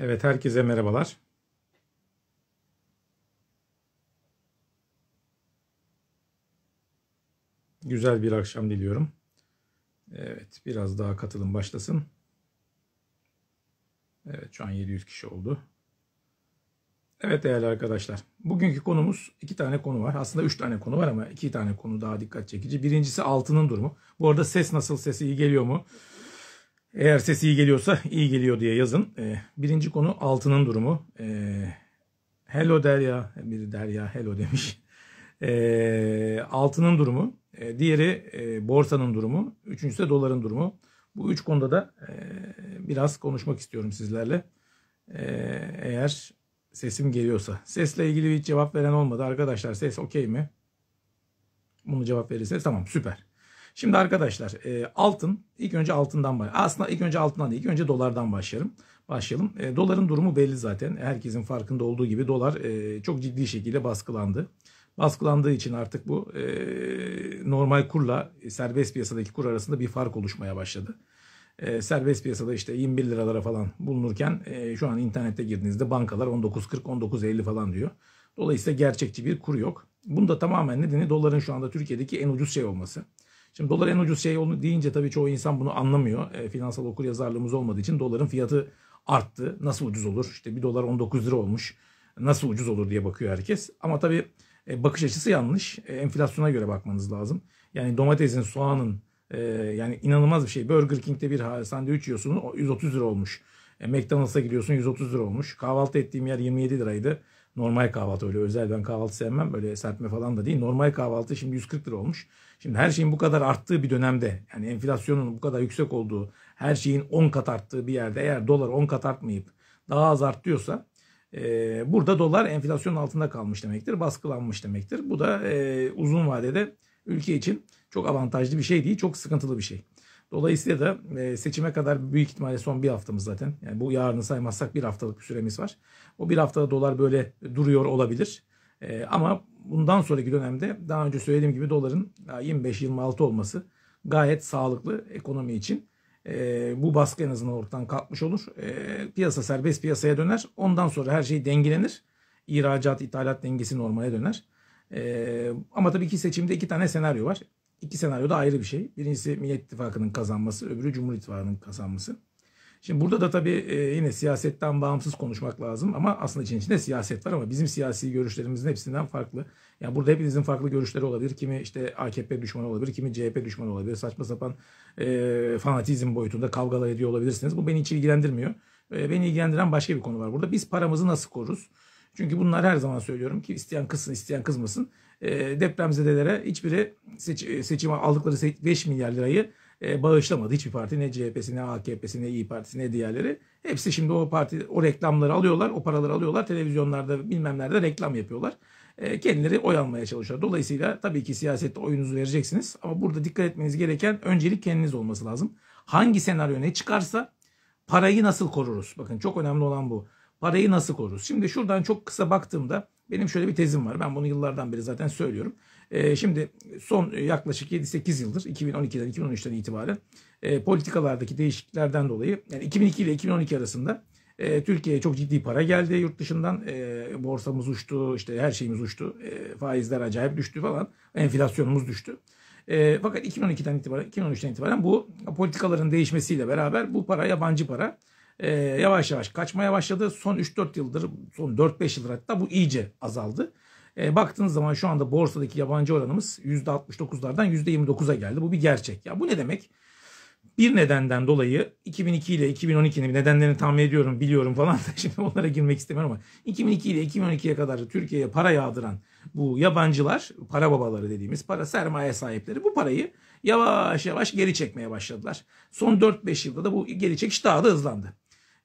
Evet herkese merhabalar. Güzel bir akşam diliyorum. Evet biraz daha katılım başlasın. Evet şu an 700 kişi oldu. Evet değerli arkadaşlar. Bugünkü konumuz iki tane konu var. Aslında üç tane konu var ama iki tane konu daha dikkat çekici. Birincisi altının durumu. Bu arada ses nasıl? sesi iyi geliyor mu? Eğer sesi iyi geliyorsa iyi geliyor diye yazın. Ee, birinci konu altının durumu. Ee, hello Derya, biri Derya hello demiş. Ee, altının durumu. Ee, diğeri e, borsanın durumu. Üçüncüsü de doların durumu. Bu üç konuda da e, biraz konuşmak istiyorum sizlerle. Ee, eğer sesim geliyorsa. Sesle ilgili bir cevap veren olmadı. Arkadaşlar ses okey mi? Bunu cevap verirse tamam süper. Şimdi arkadaşlar e, altın ilk önce altından başlayalım. Aslında ilk önce altından değil ilk önce dolardan başlayalım. Başlayalım. E, doların durumu belli zaten. Herkesin farkında olduğu gibi dolar e, çok ciddi şekilde baskılandı. Baskılandığı için artık bu e, normal kurla e, serbest piyasadaki kur arasında bir fark oluşmaya başladı. E, serbest piyasada işte 21 liralara falan bulunurken e, şu an internette girdiğinizde bankalar 19.40 19.50 falan diyor. Dolayısıyla gerçekçi bir kur yok. Bunda tamamen nedeni doların şu anda Türkiye'deki en ucuz şey olması. Şimdi dolar en ucuz şey onu deyince tabii çoğu insan bunu anlamıyor. E, finansal okur yazarlığımız olmadığı için doların fiyatı arttı. Nasıl ucuz olur? İşte bir dolar 19 lira olmuş. Nasıl ucuz olur diye bakıyor herkes. Ama tabii e, bakış açısı yanlış. E, enflasyona göre bakmanız lazım. Yani domatesin, soğanın e, yani inanılmaz bir şey. Burger King'de bir sandviç yiyorsun 130 lira olmuş. E, McDonald's'a gidiyorsun 130 lira olmuş. Kahvaltı ettiğim yer 27 liraydı. Normal kahvaltı öyle özel ben kahvaltı sevmem. Böyle serpme falan da değil. Normal kahvaltı şimdi 140 lira olmuş. Şimdi her şeyin bu kadar arttığı bir dönemde yani enflasyonun bu kadar yüksek olduğu her şeyin 10 kat arttığı bir yerde eğer dolar 10 kat artmayıp daha az artıyorsa e, burada dolar enflasyonun altında kalmış demektir. Baskılanmış demektir. Bu da e, uzun vadede ülke için çok avantajlı bir şey değil. Çok sıkıntılı bir şey. Dolayısıyla da e, seçime kadar büyük ihtimalle son bir haftamız zaten. Yani bu yarını saymazsak bir haftalık bir süremiz var. O bir haftada dolar böyle duruyor olabilir. E, ama bundan sonraki dönemde daha önce söylediğim gibi doların 25-26 olması gayet sağlıklı ekonomi için. E, bu baskı en azından ortadan kalkmış olur. E, piyasa serbest piyasaya döner. Ondan sonra her şey dengelenir. İhracat, ithalat dengesi normale döner. E, ama tabii ki seçimde iki tane senaryo var. İki senaryo da ayrı bir şey. Birincisi Millet İttifakı'nın kazanması, öbürü Cumhur İttifakı'nın kazanması. Şimdi burada da tabii e, yine siyasetten bağımsız konuşmak lazım ama aslında için içinde siyaset var ama bizim siyasi görüşlerimizin hepsinden farklı. Yani burada hepinizin farklı görüşleri olabilir. Kimi işte AKP düşmanı olabilir, kimi CHP düşmanı olabilir. Saçma sapan e, fanatizm boyutunda kavgalar ediyor olabilirsiniz. Bu beni hiç ilgilendirmiyor. E, beni ilgilendiren başka bir konu var burada. Biz paramızı nasıl koruruz? Çünkü bunlar her zaman söylüyorum ki isteyen kızsın isteyen kızmasın. E, depremzedelere hiçbiri seç, e, seçime aldıkları 5 milyar lirayı e, bağışlamadı. Hiçbir parti ne CHP'si ne AKP'si ne İyi Partisi ne diğerleri. Hepsi şimdi o parti o reklamları alıyorlar, o paraları alıyorlar. Televizyonlarda bilmem nerede reklam yapıyorlar. E, kendileri oy almaya çalışıyorlar. Dolayısıyla tabii ki siyasette oyunuzu vereceksiniz. Ama burada dikkat etmeniz gereken öncelik kendiniz olması lazım. Hangi senaryo ne çıkarsa parayı nasıl koruruz? Bakın çok önemli olan bu. Parayı nasıl koruruz? Şimdi şuradan çok kısa baktığımda benim şöyle bir tezim var. Ben bunu yıllardan beri zaten söylüyorum. Ee, şimdi son yaklaşık 7-8 yıldır 2012'den 2013'ten itibaren e, politikalardaki değişikliklerden dolayı yani 2002 ile 2012 arasında e, Türkiye'ye çok ciddi para geldi yurt dışından. E, borsamız uçtu, işte her şeyimiz uçtu. E, faizler acayip düştü falan. Enflasyonumuz düştü. E, fakat 2012'den itibaren, 2013'ten itibaren bu politikaların değişmesiyle beraber bu para yabancı para e, yavaş yavaş kaçmaya başladı. Son 3-4 yıldır, son 4-5 yıldır hatta bu iyice azaldı. E, baktığınız zaman şu anda borsadaki yabancı oranımız %69'lardan %29'a geldi. Bu bir gerçek. Ya bu ne demek? Bir nedenden dolayı 2002 ile 2012'nin nedenlerini tahmin ediyorum, biliyorum falan da şimdi onlara girmek istemiyorum ama 2002 ile 2012'ye kadar Türkiye'ye para yağdıran bu yabancılar, para babaları dediğimiz para sermaye sahipleri bu parayı yavaş yavaş geri çekmeye başladılar. Son 4-5 yılda da bu geri çekiş daha da hızlandı.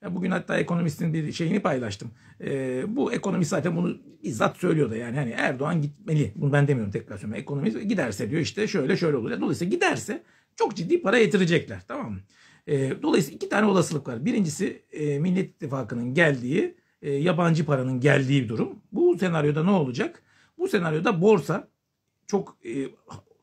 E, bugün hatta ekonomistin bir şeyini paylaştım. E, bu ekonomist zaten bunu izzat söylüyor da yani hani Erdoğan gitmeli. Bunu ben demiyorum tekrar söylüyorum. Ekonomist giderse diyor işte şöyle şöyle olur. Dolayısıyla giderse çok ciddi para yetirecekler tamam mı? E, dolayısıyla iki tane olasılık var. Birincisi e, Millet İttifakı'nın geldiği, e, yabancı paranın geldiği bir durum. Bu senaryoda ne olacak? Bu senaryoda borsa çok e,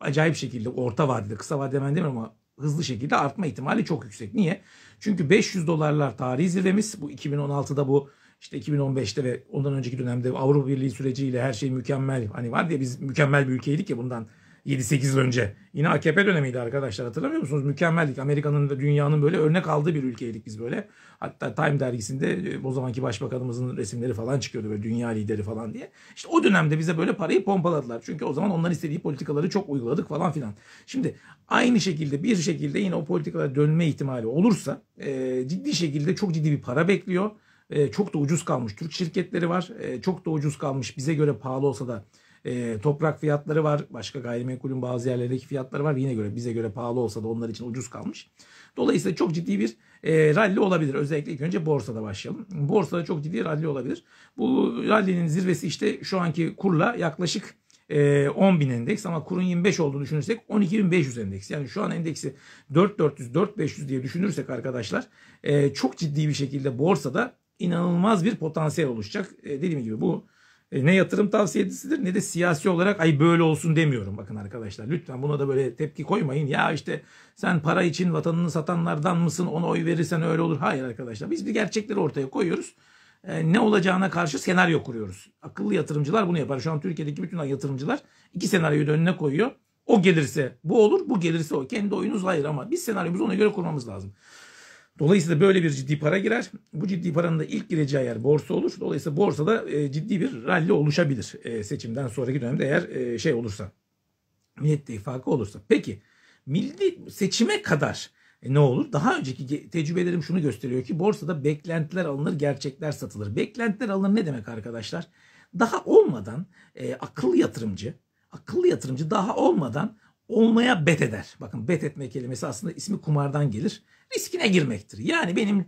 acayip şekilde orta vadede, kısa vadede ben demiyorum ama hızlı şekilde artma ihtimali çok yüksek. Niye? Çünkü 500 dolarlar tarihi zirvemiz. Bu 2016'da bu işte 2015'te ve ondan önceki dönemde Avrupa Birliği süreciyle her şey mükemmel. Hani var diye biz mükemmel bir ülkeydik ya bundan 7-8 yıl önce. Yine AKP dönemiydi arkadaşlar hatırlamıyor musunuz? Mükemmeldik. Amerika'nın da dünyanın böyle örnek aldığı bir ülkeydik biz böyle. Hatta Time dergisinde e, o zamanki başbakanımızın resimleri falan çıkıyordu böyle dünya lideri falan diye. İşte o dönemde bize böyle parayı pompaladılar. Çünkü o zaman onların istediği politikaları çok uyguladık falan filan. Şimdi aynı şekilde bir şekilde yine o politikalara dönme ihtimali olursa e, ciddi şekilde çok ciddi bir para bekliyor. E, çok da ucuz kalmış Türk şirketleri var. E, çok da ucuz kalmış bize göre pahalı olsa da e, toprak fiyatları var. Başka gayrimenkulün bazı yerlerindeki fiyatları var. Yine göre bize göre pahalı olsa da onlar için ucuz kalmış. Dolayısıyla çok ciddi bir e, rally olabilir. Özellikle ilk önce borsada başlayalım. Borsada çok ciddi rally olabilir. Bu rally'nin zirvesi işte şu anki kurla yaklaşık 10 e, bin endeks ama kurun 25 olduğunu düşünürsek 12.500 endeks. Yani şu an endeksi 4400, 4500 diye düşünürsek arkadaşlar e, çok ciddi bir şekilde borsada inanılmaz bir potansiyel oluşacak. E, dediğim gibi bu e, ne yatırım tavsiyesidir ne de siyasi olarak ay böyle olsun demiyorum bakın arkadaşlar. Lütfen buna da böyle tepki koymayın. Ya işte sen para için vatanını satanlardan mısın ona oy verirsen öyle olur. Hayır arkadaşlar biz bir gerçekleri ortaya koyuyoruz. E, ne olacağına karşı senaryo kuruyoruz. Akıllı yatırımcılar bunu yapar. Şu an Türkiye'deki bütün yatırımcılar iki senaryoyu da önüne koyuyor. O gelirse bu olur, bu gelirse o. Kendi oyunuz hayır ama biz senaryomuzu ona göre kurmamız lazım. Dolayısıyla böyle bir ciddi para girer. Bu ciddi paranın da ilk gireceği yer borsa olur. Dolayısıyla borsada e, ciddi bir ralli oluşabilir e, seçimden sonraki dönemde eğer e, şey olursa. Millet İttifakı olursa. Peki milli seçime kadar e, ne olur? Daha önceki tecrübelerim şunu gösteriyor ki borsada beklentiler alınır, gerçekler satılır. Beklentiler alınır ne demek arkadaşlar? Daha olmadan e, akıllı yatırımcı, akıllı yatırımcı daha olmadan olmaya bet eder. Bakın bet etme kelimesi aslında ismi kumardan gelir riskine girmektir. Yani benim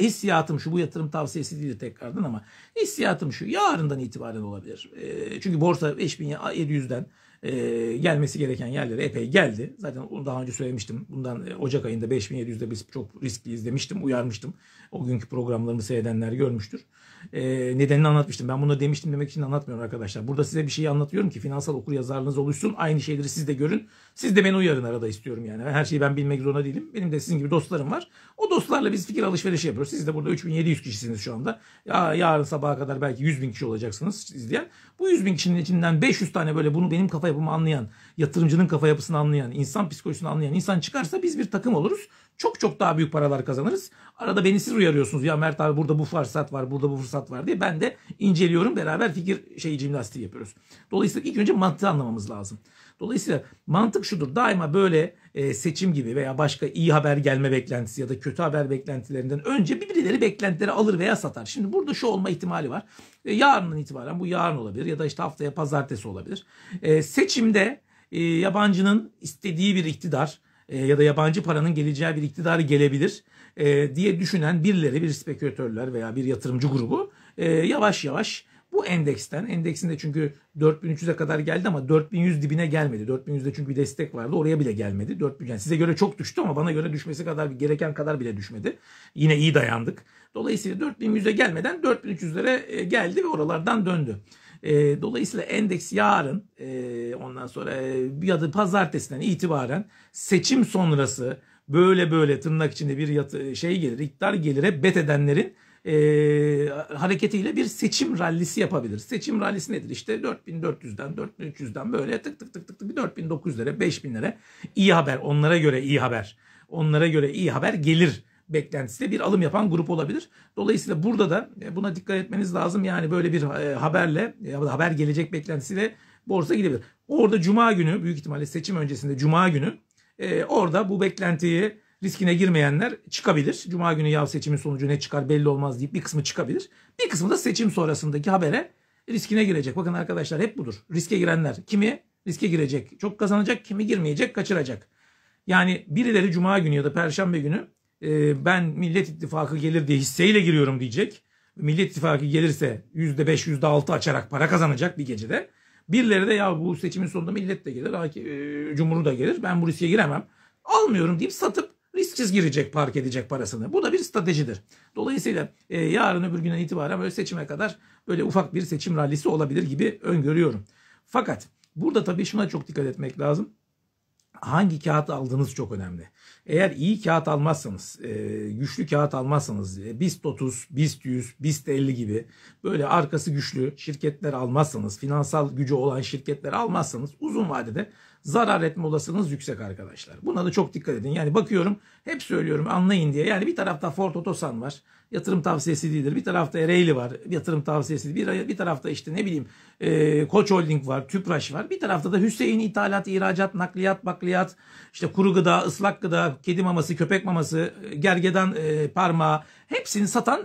hissiyatım şu bu yatırım tavsiyesi değil tekrardan ama hissiyatım şu yarından itibaren olabilir. Ee, çünkü borsa 5700'den e, gelmesi gereken yerlere epey geldi. Zaten onu daha önce söylemiştim. Bundan e, Ocak ayında 5700'de biz çok riskliyiz demiştim, uyarmıştım. O günkü programlarımı seyredenler görmüştür e, nedenini anlatmıştım. Ben bunu demiştim demek için anlatmıyorum arkadaşlar. Burada size bir şey anlatıyorum ki finansal okuryazarlığınız oluşsun. Aynı şeyleri siz de görün. Siz de beni uyarın arada istiyorum yani. Her şeyi ben bilmek zorunda değilim. Benim de sizin gibi dostlarım var. O dostlarla biz fikir alışverişi yapıyoruz. Siz de burada 3700 kişisiniz şu anda. Ya, yarın sabaha kadar belki 100 bin kişi olacaksınız izleyen. Bu 100 bin kişinin içinden 500 tane böyle bunu benim kafa yapımı anlayan, yatırımcının kafa yapısını anlayan, insan psikolojisini anlayan insan çıkarsa biz bir takım oluruz çok çok daha büyük paralar kazanırız. Arada beni siz uyarıyorsunuz. Ya Mert abi burada bu fırsat var, burada bu fırsat var diye. Ben de inceliyorum. Beraber fikir şey jimnastiği yapıyoruz. Dolayısıyla ilk önce mantığı anlamamız lazım. Dolayısıyla mantık şudur. Daima böyle e, seçim gibi veya başka iyi haber gelme beklentisi ya da kötü haber beklentilerinden önce birileri beklentileri alır veya satar. Şimdi burada şu olma ihtimali var. E, yarından itibaren bu yarın olabilir ya da işte haftaya pazartesi olabilir. E, seçimde e, yabancının istediği bir iktidar e, ya da yabancı paranın geleceği bir iktidar gelebilir e, diye düşünen birileri, bir spekülatörler veya bir yatırımcı grubu e, yavaş yavaş bu endeksten, endeksin de çünkü 4300'e kadar geldi ama 4100 dibine gelmedi. 4100'de çünkü bir destek vardı oraya bile gelmedi. 4000, yani size göre çok düştü ama bana göre düşmesi kadar gereken kadar bile düşmedi. Yine iyi dayandık. Dolayısıyla 4100'e gelmeden 4300'lere geldi ve oralardan döndü. E, dolayısıyla endeks yarın e, ondan sonra e, ya da pazartesinden itibaren seçim sonrası böyle böyle tırnak içinde bir yatı, şey gelir, iktidar gelire bet edenlerin e, hareketiyle bir seçim rallisi yapabilir. Seçim rallisi nedir? İşte 4400'den 4300'den böyle tık tık tık tık tık 4900'lere 5000'lere iyi haber onlara göre iyi haber onlara göre iyi haber gelir beklentisiyle bir alım yapan grup olabilir. Dolayısıyla burada da e, buna dikkat etmeniz lazım. Yani böyle bir e, haberle haber gelecek beklentisiyle borsa gidebilir. Orada cuma günü büyük ihtimalle seçim öncesinde cuma günü e, orada bu beklentiyi riskine girmeyenler çıkabilir. Cuma günü yav seçimin sonucu ne çıkar belli olmaz deyip bir kısmı çıkabilir. Bir kısmı da seçim sonrasındaki habere riskine girecek. Bakın arkadaşlar hep budur. Riske girenler kimi riske girecek, çok kazanacak, kimi girmeyecek, kaçıracak. Yani birileri cuma günü ya da perşembe günü e, ben Millet İttifakı gelir diye hisseyle giriyorum diyecek. Millet İttifakı gelirse %5 %6 açarak para kazanacak bir gecede. Birileri de ya bu seçimin sonunda millet de gelir, e, cumhuru da gelir. Ben bu riske giremem. Almıyorum deyip satıp risksiz girecek, park edecek parasını. Bu da bir stratejidir. Dolayısıyla e, yarın öbür günden itibaren böyle seçime kadar böyle ufak bir seçim rallisi olabilir gibi öngörüyorum. Fakat burada tabii şuna çok dikkat etmek lazım. Hangi kağıt aldığınız çok önemli. Eğer iyi kağıt almazsanız, e, güçlü kağıt almazsanız, e, BIST 30, BIST 100, BIST 50 gibi böyle arkası güçlü şirketler almazsanız, finansal gücü olan şirketler almazsanız uzun vadede zarar etme olasılığınız yüksek arkadaşlar. Buna da çok dikkat edin. Yani bakıyorum hep söylüyorum anlayın diye. Yani bir tarafta Ford Otosan var. Yatırım tavsiyesi değildir. Bir tarafta Ereğli var. Yatırım tavsiyesi. Bir, bir tarafta işte ne bileyim e, Koç Holding var. Tüpraş var. Bir tarafta da Hüseyin İthalat ihracat, nakliyat, bakliyat, işte kuru gıda, ıslak gıda, kedi maması, köpek maması, gergedan e, parmağı hepsini satan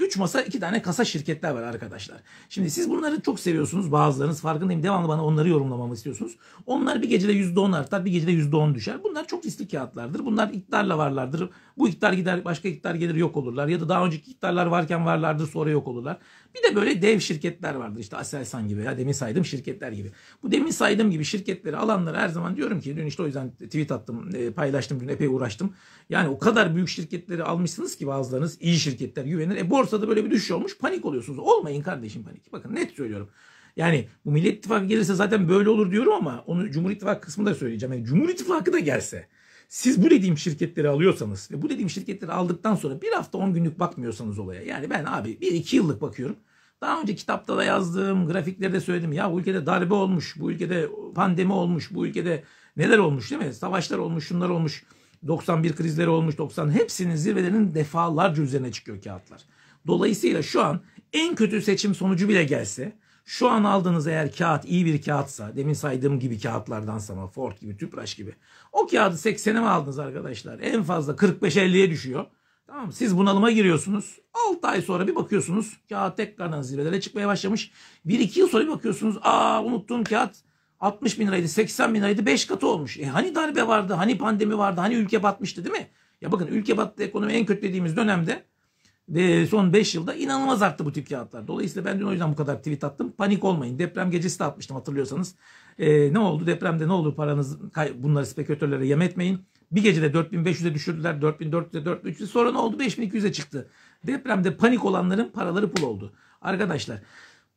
3 e, masa 2 tane kasa şirketler var arkadaşlar. Şimdi siz bunları çok seviyorsunuz bazılarınız farkındayım. Devamlı bana onları yorumlamamı istiyorsunuz. Onlar bir gecede %10 artar, bir gecede %10 düşer. Bunlar çok riskli kağıtlardır. Bunlar iktidarla varlardır. Bu iktar gider, başka iktar gelir yok olurlar. Ya da daha önceki iktarlar varken varlardır, sonra yok olurlar. Bir de böyle dev şirketler vardır. işte Aselsan gibi ya demin saydığım şirketler gibi. Bu demin saydığım gibi şirketleri alanlara her zaman diyorum ki dün işte o yüzden tweet attım, e, paylaştım, dün epey uğraştım. Yani o kadar büyük şirketleri almışsınız ki bazılarınız iyi şirketler güvenir. E borsada böyle bir düşüş olmuş panik oluyorsunuz. Olmayın kardeşim panik. Bakın net söylüyorum. Yani bu Millet İttifakı gelirse zaten böyle olur diyorum ama onu Cumhur İttifakı kısmında söyleyeceğim. Yani Cumhur İttifakı da gelse siz bu dediğim şirketleri alıyorsanız ve bu dediğim şirketleri aldıktan sonra bir hafta on günlük bakmıyorsanız olaya. Yani ben abi bir iki yıllık bakıyorum. Daha önce kitapta da yazdım, grafiklerde söyledim. Ya bu ülkede darbe olmuş, bu ülkede pandemi olmuş, bu ülkede neler olmuş değil mi? Savaşlar olmuş, şunlar olmuş. 91 krizleri olmuş 90 hepsinin zirvelerinin defalarca üzerine çıkıyor kağıtlar. Dolayısıyla şu an en kötü seçim sonucu bile gelse şu an aldığınız eğer kağıt iyi bir kağıtsa demin saydığım gibi kağıtlardansa ama Ford gibi Tüpraş gibi o kağıdı 80'e mi aldınız arkadaşlar en fazla 45-50'ye düşüyor. Tamam Siz bunalıma giriyorsunuz. 6 ay sonra bir bakıyorsunuz kağıt tekrardan zirvelere çıkmaya başlamış. 1-2 yıl sonra bir bakıyorsunuz aa unuttuğum kağıt 60 bin liraydı 80 bin liraydı 5 katı olmuş. E hani darbe vardı hani pandemi vardı hani ülke batmıştı değil mi? Ya bakın ülke battı ekonomi en kötü dediğimiz dönemde ve son 5 yılda inanılmaz arttı bu tip kağıtlar. Dolayısıyla ben dün o yüzden bu kadar tweet attım. Panik olmayın. Deprem gecesi de atmıştım hatırlıyorsanız. E, ne oldu depremde ne olur paranız bunları spekülatörlere yem etmeyin. Bir gecede 4500'e düşürdüler. 4400'e 4300'e sonra ne oldu? 5200'e çıktı. Depremde panik olanların paraları pul oldu. Arkadaşlar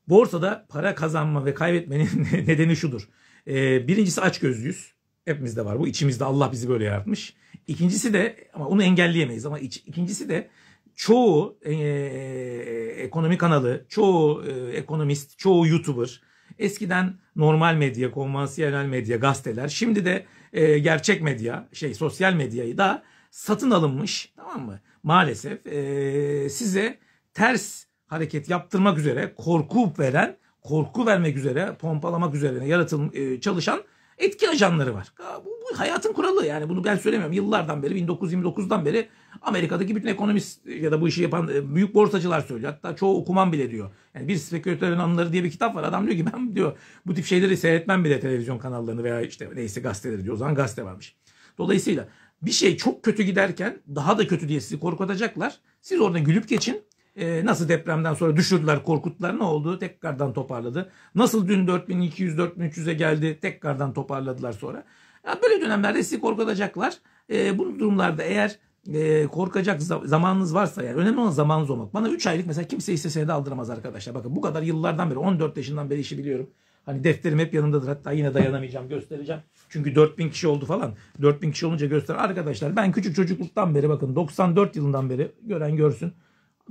borsada para kazanma ve kaybetmenin nedeni şudur. E, birincisi açgözlüyüz. Hepimizde var bu. İçimizde Allah bizi böyle yaratmış. İkincisi de ama onu engelleyemeyiz ama iç, ikincisi de çoğu e, e, ekonomi kanalı, çoğu e, ekonomist, çoğu YouTuber, eskiden normal medya, konvansiyonel medya, gazeteler, şimdi de e, gerçek medya, şey sosyal medyayı da satın alınmış tamam mı? Maalesef e, size ters hareket yaptırmak üzere, korku veren, korku vermek üzere, pompalamak üzere yaratıl e, çalışan etki ajanları var. Bu, bu hayatın kuralı yani bunu ben söylemiyorum. Yıllardan beri 1929'dan beri Amerika'daki bütün ekonomist ya da bu işi yapan e, büyük borsacılar söylüyor. Hatta çoğu okuman bile diyor. Yani bir spekülatörün anıları diye bir kitap var. Adam diyor ki ben diyor bu tip şeyleri seyretmem bile televizyon kanallarını veya işte neyse gazeteleri diyor. O zaman gazete varmış. Dolayısıyla bir şey çok kötü giderken daha da kötü diye sizi korkutacaklar. Siz orada gülüp geçin. E, nasıl depremden sonra düşürdüler, korkuttular ne oldu? Tekrardan toparladı. Nasıl dün 4200-4300'e geldi tekrardan toparladılar sonra. Ya böyle dönemlerde sizi korkutacaklar. E, bu durumlarda eğer e, korkacak zamanınız varsa yani önemli olan zamanınız olmak. Bana 3 aylık mesela kimse istese de aldıramaz arkadaşlar. Bakın bu kadar yıllardan beri 14 yaşından beri işi biliyorum. Hani defterim hep yanımdadır. Hatta yine dayanamayacağım göstereceğim. Çünkü 4000 kişi oldu falan. 4000 kişi olunca göster. Arkadaşlar ben küçük çocukluktan beri bakın 94 yılından beri gören görsün.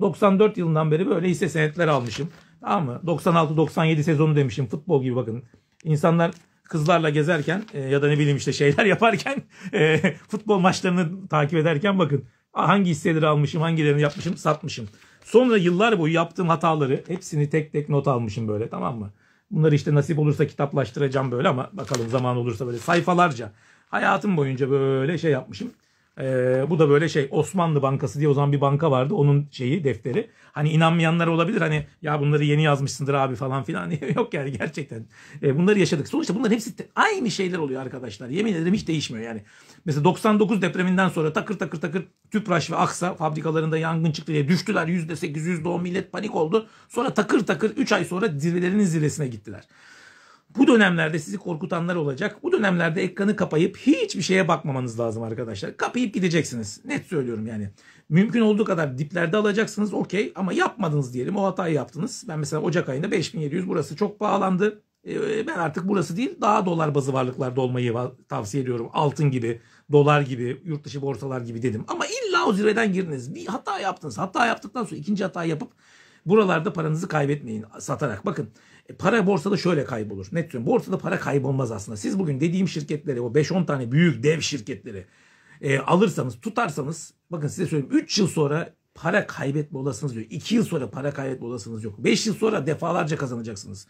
94 yılından beri böyle hisse senetler almışım. Tamam mı? 96-97 sezonu demişim. Futbol gibi bakın. İnsanlar kızlarla gezerken e, ya da ne bileyim işte şeyler yaparken e, futbol maçlarını takip ederken bakın hangi hisseleri almışım, hangilerini yapmışım, satmışım. Sonra yıllar boyu yaptığım hataları hepsini tek tek not almışım böyle tamam mı? Bunları işte nasip olursa kitaplaştıracağım böyle ama bakalım zaman olursa böyle sayfalarca hayatım boyunca böyle şey yapmışım. Ee, bu da böyle şey Osmanlı Bankası diye o zaman bir banka vardı. Onun şeyi defteri. Hani inanmayanlar olabilir hani ya bunları yeni yazmışsındır abi falan filan. Yok yani gerçekten. Ee, bunları yaşadık. Sonuçta bunların hepsi aynı şeyler oluyor arkadaşlar. Yemin ederim hiç değişmiyor yani. Mesela 99 depreminden sonra takır takır takır Tüpraş ve Aksa fabrikalarında yangın çıktı diye düştüler. %8, %10 millet panik oldu. Sonra takır takır 3 ay sonra zirvelerinin zirvesine gittiler. Bu dönemlerde sizi korkutanlar olacak. Bu dönemlerde ekranı kapayıp hiçbir şeye bakmamanız lazım arkadaşlar. Kapayıp gideceksiniz. Net söylüyorum yani. Mümkün olduğu kadar diplerde alacaksınız okey ama yapmadınız diyelim. O hatayı yaptınız. Ben mesela Ocak ayında 5700 burası çok pahalandı. Ee, ben artık burası değil daha dolar bazı varlıklarda olmayı tavsiye ediyorum. Altın gibi, dolar gibi, yurt dışı borsalar gibi dedim. Ama illa o zirveden giriniz. Bir hata yaptınız. Hata yaptıktan sonra ikinci hata yapıp Buralarda paranızı kaybetmeyin satarak. Bakın e, para borsada şöyle kaybolur. Net söylüyorum, Borsada para kaybolmaz aslında. Siz bugün dediğim şirketleri, o 5-10 tane büyük dev şirketleri e, alırsanız tutarsanız bakın size söyleyeyim 3 yıl sonra para kaybetme olasınız yok. 2 yıl sonra para kaybetme olasınız yok. 5 yıl sonra defalarca kazanacaksınız.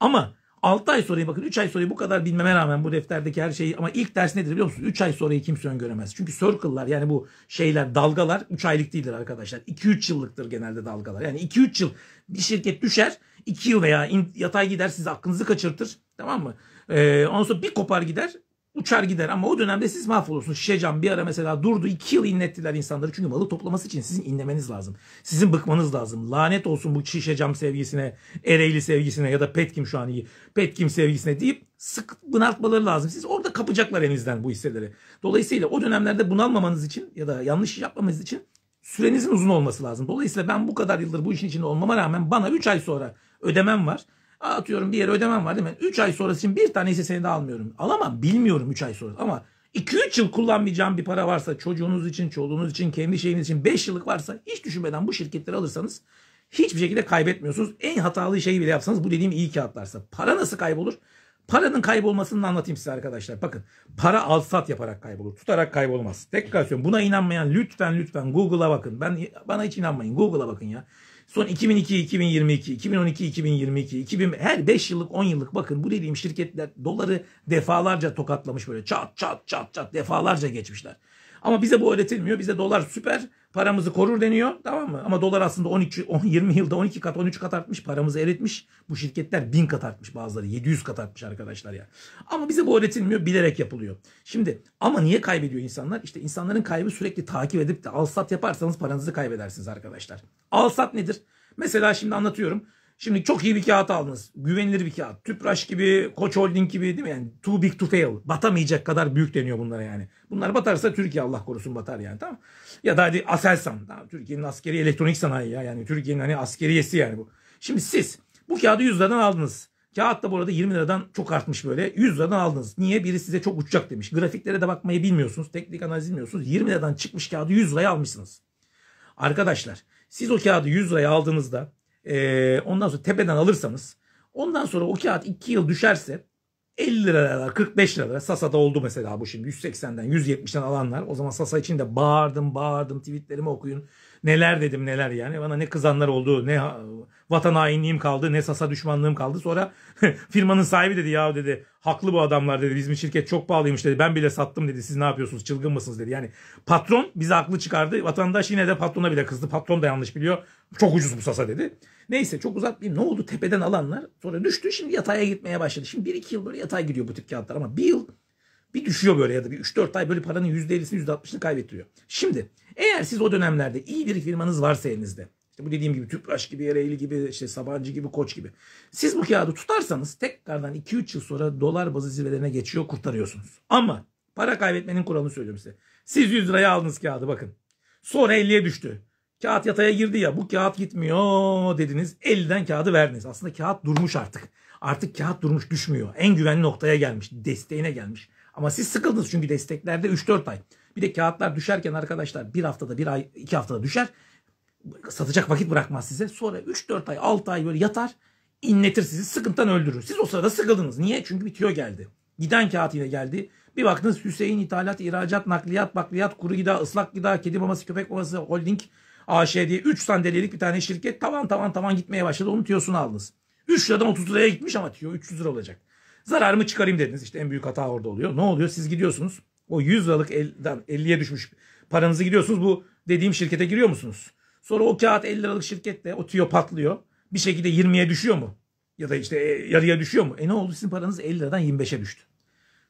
Ama 6 ay soruyu bakın 3 ay soruyu bu kadar bilmeme rağmen bu defterdeki her şeyi ama ilk ders nedir biliyor musunuz? 3 ay soruyu kimse öngöremez. Çünkü circle'lar yani bu şeyler dalgalar 3 aylık değildir arkadaşlar. 2-3 yıllıktır genelde dalgalar. Yani 2-3 yıl bir şirket düşer 2 yıl veya yatay gider sizi aklınızı kaçırtır tamam mı? Ee, ondan sonra bir kopar gider uçar gider ama o dönemde siz mahvolursunuz. Şişecam bir ara mesela durdu iki yıl inlettiler insanları. Çünkü balık toplaması için sizin inlemeniz lazım. Sizin bıkmanız lazım. Lanet olsun bu şişe cam sevgisine, Ereğli sevgisine ya da Petkim şu an iyi. Petkim sevgisine deyip sık bunaltmaları lazım. Siz orada kapacaklar elinizden bu hisseleri. Dolayısıyla o dönemlerde bunalmamanız için ya da yanlış yapmamanız için sürenizin uzun olması lazım. Dolayısıyla ben bu kadar yıldır bu işin içinde olmama rağmen bana 3 ay sonra ödemem var. Atıyorum bir yere ödemem var değil mi? 3 ay sonrası bir tane hisse senedi almıyorum. Alamam bilmiyorum 3 ay sonra. ama 2-3 yıl kullanmayacağım bir para varsa çocuğunuz için, çoluğunuz için, kendi şeyiniz için 5 yıllık varsa hiç düşünmeden bu şirketleri alırsanız hiçbir şekilde kaybetmiyorsunuz. En hatalı şeyi bile yapsanız bu dediğim iyi kağıtlarsa. Para nasıl kaybolur? Paranın kaybolmasını anlatayım size arkadaşlar. Bakın para alsat yaparak kaybolur. Tutarak kaybolmaz. Tekrar söylüyorum buna inanmayan lütfen lütfen Google'a bakın. Ben Bana hiç inanmayın Google'a bakın ya. Son 2002, 2022, 2012, 2022, 2000 her 5 yıllık 10 yıllık bakın bu dediğim şirketler doları defalarca tokatlamış böyle çat çat çat çat defalarca geçmişler. Ama bize bu öğretilmiyor. Bize dolar süper paramızı korur deniyor tamam mı? Ama dolar aslında 12 10, 20 yılda 12 kat 13 kat artmış paramızı eritmiş. Bu şirketler 1000 kat artmış bazıları 700 kat artmış arkadaşlar ya. Ama bize bu öğretilmiyor bilerek yapılıyor. Şimdi ama niye kaybediyor insanlar? İşte insanların kaybı sürekli takip edip de al sat yaparsanız paranızı kaybedersiniz arkadaşlar. Al sat nedir? Mesela şimdi anlatıyorum. Şimdi çok iyi bir kağıt aldınız. Güvenilir bir kağıt. Tüpraş gibi, Koç Holding gibi değil mi? Yani too big to fail. Batamayacak kadar büyük deniyor bunlara yani. Bunlar batarsa Türkiye Allah korusun batar yani tamam Ya da hadi Aselsan. Türkiye'nin askeri elektronik sanayi ya. Yani Türkiye'nin hani askeriyesi yani bu. Şimdi siz bu kağıdı 100 liradan aldınız. Kağıt da bu arada 20 liradan çok artmış böyle. 100 liradan aldınız. Niye? Biri size çok uçacak demiş. Grafiklere de bakmayı bilmiyorsunuz. Teknik analiz bilmiyorsunuz. 20 liradan çıkmış kağıdı 100 liraya almışsınız. Arkadaşlar siz o kağıdı 100 liraya aldığınızda e, ondan sonra tepeden alırsanız ondan sonra o kağıt 2 yıl düşerse 50 liralara 45 liralara Sasa'da oldu mesela bu şimdi 180'den 170'den alanlar. O zaman Sasa için de bağırdım bağırdım tweetlerimi okuyun. Neler dedim neler yani bana ne kızanlar oldu ne vatan hainliğim kaldı ne Sasa düşmanlığım kaldı. Sonra firmanın sahibi dedi ya dedi haklı bu adamlar dedi bizim şirket çok pahalıymış dedi ben bile sattım dedi siz ne yapıyorsunuz çılgın mısınız dedi. Yani patron bizi haklı çıkardı vatandaş yine de patrona bile kızdı patron da yanlış biliyor çok ucuz bu Sasa dedi. Neyse çok uzatmayayım. Ne oldu? Tepeden alanlar sonra düştü. Şimdi yataya gitmeye başladı. Şimdi 1-2 yıl böyle yataya gidiyor bu tip kağıtlar ama bir yıl bir düşüyor böyle ya da bir 3-4 ay böyle paranın %50'sini %60'ını kaybettiriyor. Şimdi eğer siz o dönemlerde iyi bir firmanız varsa elinizde işte bu dediğim gibi Tüpraş gibi, Ereğli gibi, işte Sabancı gibi, Koç gibi. Siz bu kağıdı tutarsanız tekrardan 2-3 yıl sonra dolar bazı zirvelerine geçiyor kurtarıyorsunuz. Ama para kaybetmenin kuralını söylüyorum size. Siz 100 liraya aldınız kağıdı bakın. Sonra 50'ye düştü. Kağıt yataya girdi ya bu kağıt gitmiyor dediniz. Elden kağıdı verdiniz. Aslında kağıt durmuş artık. Artık kağıt durmuş düşmüyor. En güvenli noktaya gelmiş. Desteğine gelmiş. Ama siz sıkıldınız çünkü desteklerde 3-4 ay. Bir de kağıtlar düşerken arkadaşlar bir haftada bir ay iki haftada düşer. Satacak vakit bırakmaz size. Sonra 3-4 ay 6 ay böyle yatar. inletir sizi sıkıntıdan öldürür. Siz o sırada sıkıldınız. Niye? Çünkü bitiyor geldi. Giden kağıt yine geldi. Bir baktınız Hüseyin ithalat, ihracat, nakliyat, bakliyat, kuru gıda, ıslak gıda, kedi maması, köpek maması, holding, AŞ diye 3 sandalyelik bir tane şirket tavan tavan tavan gitmeye başladı. Unutuyorsun aldınız. 3 liradan 30 liraya gitmiş ama tiyo 300 lira olacak. Zararımı çıkarayım dediniz. İşte en büyük hata orada oluyor. Ne oluyor? Siz gidiyorsunuz. O 100 liralık elden 50'ye düşmüş paranızı gidiyorsunuz. Bu dediğim şirkete giriyor musunuz? Sonra o kağıt 50 liralık şirketle o tüyo patlıyor. Bir şekilde 20'ye düşüyor mu? Ya da işte e, yarıya düşüyor mu? E ne oldu? Sizin paranız 50 liradan 25'e düştü.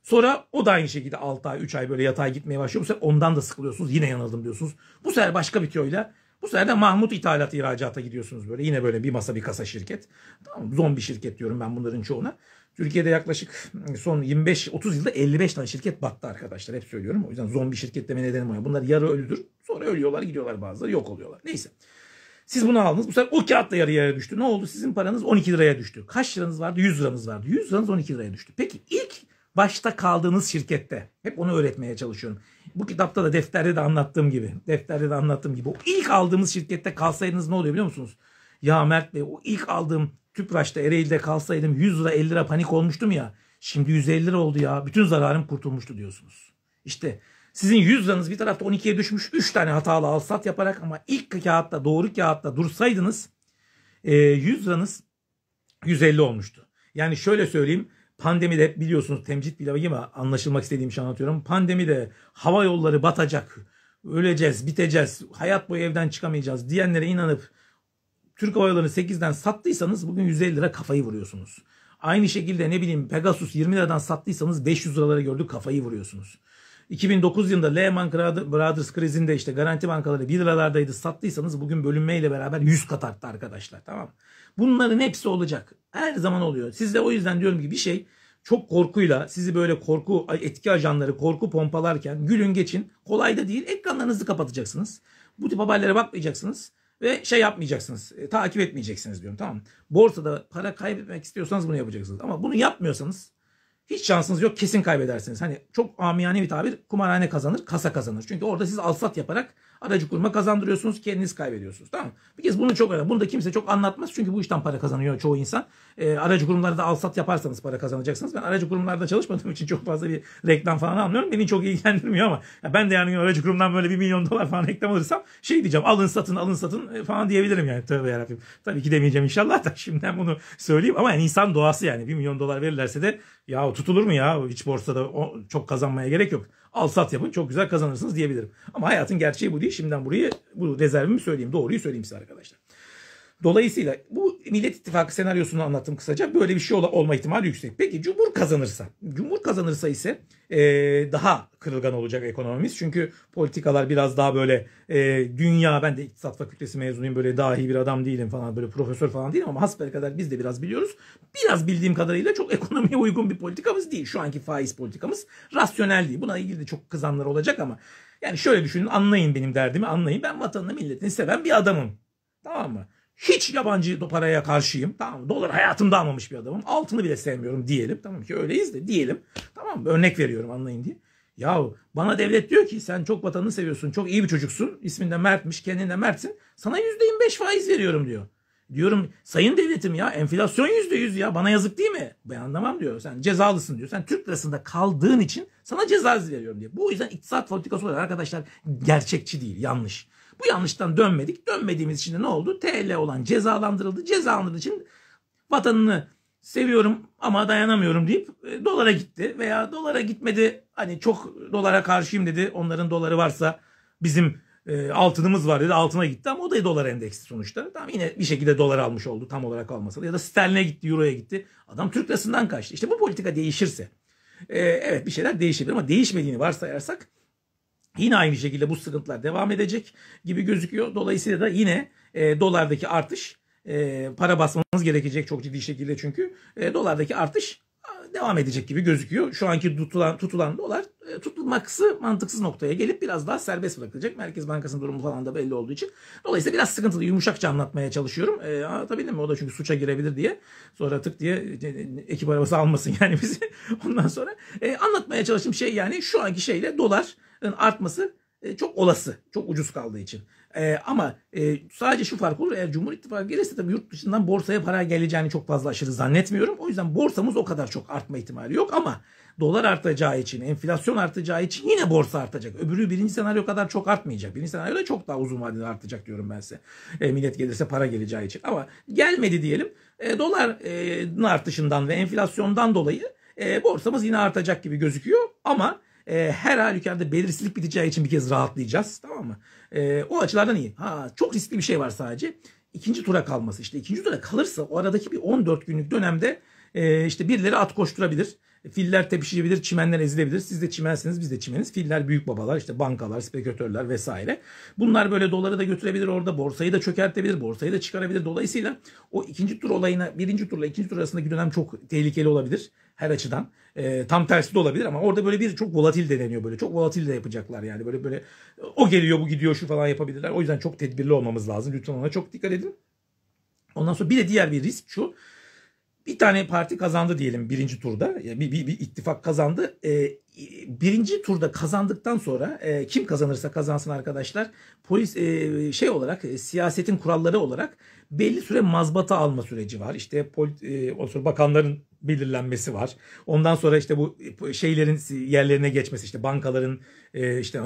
Sonra o da aynı şekilde 6 ay 3 ay böyle yatağa gitmeye başlıyor. Bu sefer ondan da sıkılıyorsunuz. Yine yanıldım diyorsunuz. Bu sefer başka bir tüyoyla bu sefer de Mahmut ithalat ihracata gidiyorsunuz böyle. Yine böyle bir masa bir kasa şirket. Tamam, zombi şirket diyorum ben bunların çoğuna. Türkiye'de yaklaşık son 25-30 yılda 55 tane şirket battı arkadaşlar. Hep söylüyorum. O yüzden zombi şirket deme nedenim var. Bunlar yarı ölüdür. Sonra ölüyorlar gidiyorlar bazıları yok oluyorlar. Neyse. Siz bunu aldınız. Bu sefer o kağıt da yarı yarıya düştü. Ne oldu? Sizin paranız 12 liraya düştü. Kaç liranız vardı? 100 liranız vardı. 100 liranız 12 liraya düştü. Peki ilk başta kaldığınız şirkette hep onu öğretmeye çalışıyorum. Bu kitapta da defterde de anlattığım gibi. Defterde de anlattığım gibi. O ilk aldığımız şirkette kalsaydınız ne oluyor biliyor musunuz? Ya Mert Bey o ilk aldığım Tüpraş'ta Ereğli'de kalsaydım 100 lira 50 lira panik olmuştum ya. Şimdi 150 lira oldu ya. Bütün zararım kurtulmuştu diyorsunuz. İşte sizin 100 liranız bir tarafta 12'ye düşmüş 3 tane hatalı alsat yaparak ama ilk kağıtta doğru kağıtta dursaydınız 100 e, liranız 150 olmuştu. Yani şöyle söyleyeyim Pandemi de biliyorsunuz temcit pilavı gibi anlaşılmak istediğim şey anlatıyorum. Pandemi de hava yolları batacak, öleceğiz, biteceğiz, hayat boyu evden çıkamayacağız diyenlere inanıp Türk Hava Yolları'nı 8'den sattıysanız bugün 150 lira kafayı vuruyorsunuz. Aynı şekilde ne bileyim Pegasus 20 liradan sattıysanız 500 liralara gördük kafayı vuruyorsunuz. 2009 yılında Lehman Brothers krizinde işte garanti bankaları 1 liralardaydı sattıysanız bugün bölünmeyle beraber 100 kat arttı arkadaşlar tamam Bunların hepsi olacak. Her zaman oluyor. Siz de o yüzden diyorum ki bir şey çok korkuyla sizi böyle korku etki ajanları korku pompalarken gülün geçin. Kolay da değil. Ekranlarınızı kapatacaksınız. Bu tip haberlere bakmayacaksınız ve şey yapmayacaksınız. E, takip etmeyeceksiniz diyorum tamam Borsada para kaybetmek istiyorsanız bunu yapacaksınız. Ama bunu yapmıyorsanız hiç şansınız yok kesin kaybedersiniz. Hani çok amiyane bir tabir kumarhane kazanır kasa kazanır. Çünkü orada siz alsat yaparak Aracı kurma kazandırıyorsunuz. Kendiniz kaybediyorsunuz. Tamam Bir kez bunu çok önemli. Bunu da kimse çok anlatmaz. Çünkü bu işten para kazanıyor çoğu insan. E, aracı kurumlarda sat yaparsanız para kazanacaksınız. Ben aracı kurumlarda çalışmadığım için çok fazla bir reklam falan anlıyorum. Beni çok ilgilendirmiyor ama ya ben de yani aracı kurumdan böyle bir milyon dolar falan reklam alırsam şey diyeceğim alın satın alın satın e, falan diyebilirim yani. Tövbe yarabbim. Tabii ki demeyeceğim inşallah da şimdiden bunu söyleyeyim. Ama yani insan doğası yani. bir milyon dolar verirlerse de ya tutulur mu ya hiç borsada o, çok kazanmaya gerek yok al sat yapın çok güzel kazanırsınız diyebilirim. Ama hayatın gerçeği bu değil. Şimdiden burayı bu rezervimi söyleyeyim. Doğruyu söyleyeyim size arkadaşlar. Dolayısıyla bu Millet İttifakı senaryosunu anlattım kısaca. Böyle bir şey ol- olma ihtimali yüksek. Peki Cumhur kazanırsa? Cumhur kazanırsa ise e, daha kırılgan olacak ekonomimiz. Çünkü politikalar biraz daha böyle e, dünya ben de iktisat fakültesi mezunuyum böyle dahi bir adam değilim falan böyle profesör falan değilim ama hasbel kadar biz de biraz biliyoruz. Biraz bildiğim kadarıyla çok ekonomiye uygun bir politikamız değil. Şu anki faiz politikamız rasyonel değil. Buna ilgili de çok kızanlar olacak ama yani şöyle düşünün anlayın benim derdimi anlayın. Ben vatanını milletini seven bir adamım. Tamam mı? Hiç yabancı paraya karşıyım. Tamam mı? Dolar hayatımda almamış bir adamım. Altını bile sevmiyorum diyelim. Tamam ki öyleyiz de diyelim. Tamam mı? Örnek veriyorum anlayın diye. Yahu bana devlet diyor ki sen çok vatanını seviyorsun. Çok iyi bir çocuksun. İsmin de Mert'miş. Kendin de Mert'sin. Sana %25 faiz veriyorum diyor. Diyorum sayın devletim ya enflasyon yüzde yüz ya bana yazık değil mi? Ben anlamam diyor. Sen cezalısın diyor. Sen Türk lirasında kaldığın için sana ceza veriyorum diyor. Bu yüzden iktisat politikası olarak arkadaşlar gerçekçi değil yanlış. Bu yanlıştan dönmedik. Dönmediğimiz için de ne oldu? TL olan cezalandırıldı. Cezalandırıldığı için vatanını seviyorum ama dayanamıyorum deyip e, dolara gitti. Veya dolara gitmedi. Hani çok dolara karşıyım dedi. Onların doları varsa bizim e, altınımız var dedi. Altına gitti ama o da dolar endeksi sonuçta. Tamam yine bir şekilde dolar almış oldu tam olarak almasa da. Ya da sterline gitti, euroya gitti. Adam Türk lirasından kaçtı. İşte bu politika değişirse. E, evet bir şeyler değişebilir ama değişmediğini varsayarsak Yine aynı şekilde bu sıkıntılar devam edecek gibi gözüküyor. Dolayısıyla da yine e, dolardaki artış e, para basmanız gerekecek çok ciddi şekilde çünkü e, dolardaki artış devam edecek gibi gözüküyor. Şu anki tutulan tutulan dolar e, tutulması mantıksız noktaya gelip biraz daha serbest bırakılacak. Merkez Bankası'nın durumu falan da belli olduğu için. Dolayısıyla biraz sıkıntılı, yumuşakça anlatmaya çalışıyorum. E, anlatabildim mi? O da çünkü suça girebilir diye. Sonra tık diye e, ekip arabası almasın yani bizi. Ondan sonra e, anlatmaya çalıştığım şey yani şu anki şeyle dolar e, artması e, çok olası. Çok ucuz kaldığı için. E, ama e, sadece şu fark olur. Eğer Cumhur İttifakı gelirse tabii yurt dışından borsaya para geleceğini çok fazla aşırı zannetmiyorum. O yüzden borsamız o kadar çok artma ihtimali yok ama dolar artacağı için, enflasyon artacağı için yine borsa artacak. Öbürü birinci senaryo kadar çok artmayacak. Birinci senaryoda çok daha uzun vadede artacak diyorum ben size. E, millet gelirse para geleceği için. Ama gelmedi diyelim. E, doların e, artışından ve enflasyondan dolayı e, borsamız yine artacak gibi gözüküyor ama e, her halükarda belirsizlik biteceği için bir kez rahatlayacağız. Tamam mı? E, o açılardan iyi. Ha, çok riskli bir şey var sadece. İkinci tura kalması. işte. ikinci tura kalırsa o aradaki bir 14 günlük dönemde e, işte birileri at koşturabilir Filler tepişebilir, çimenler ezilebilir. Siz de çimensiniz, biz de çimeniz. Filler büyük babalar, işte bankalar, spekülatörler vesaire. Bunlar böyle doları da götürebilir orada. Borsayı da çökertebilir, borsayı da çıkarabilir. Dolayısıyla o ikinci tur olayına, birinci turla ikinci tur arasındaki dönem çok tehlikeli olabilir her açıdan. E, tam tersi de olabilir ama orada böyle bir çok volatil de deniyor böyle. Çok volatil de yapacaklar yani böyle böyle o geliyor bu gidiyor şu falan yapabilirler. O yüzden çok tedbirli olmamız lazım. Lütfen ona çok dikkat edin. Ondan sonra bir de diğer bir risk şu bir tane parti kazandı diyelim birinci turda. Bir, bir, bir ittifak kazandı. Ee, birinci turda kazandıktan sonra e, kim kazanırsa kazansın arkadaşlar polis e, şey olarak e, siyasetin kuralları olarak belli süre mazbata alma süreci var. işte pol, e, o sonra bakanların belirlenmesi var. Ondan sonra işte bu şeylerin yerlerine geçmesi işte bankaların işte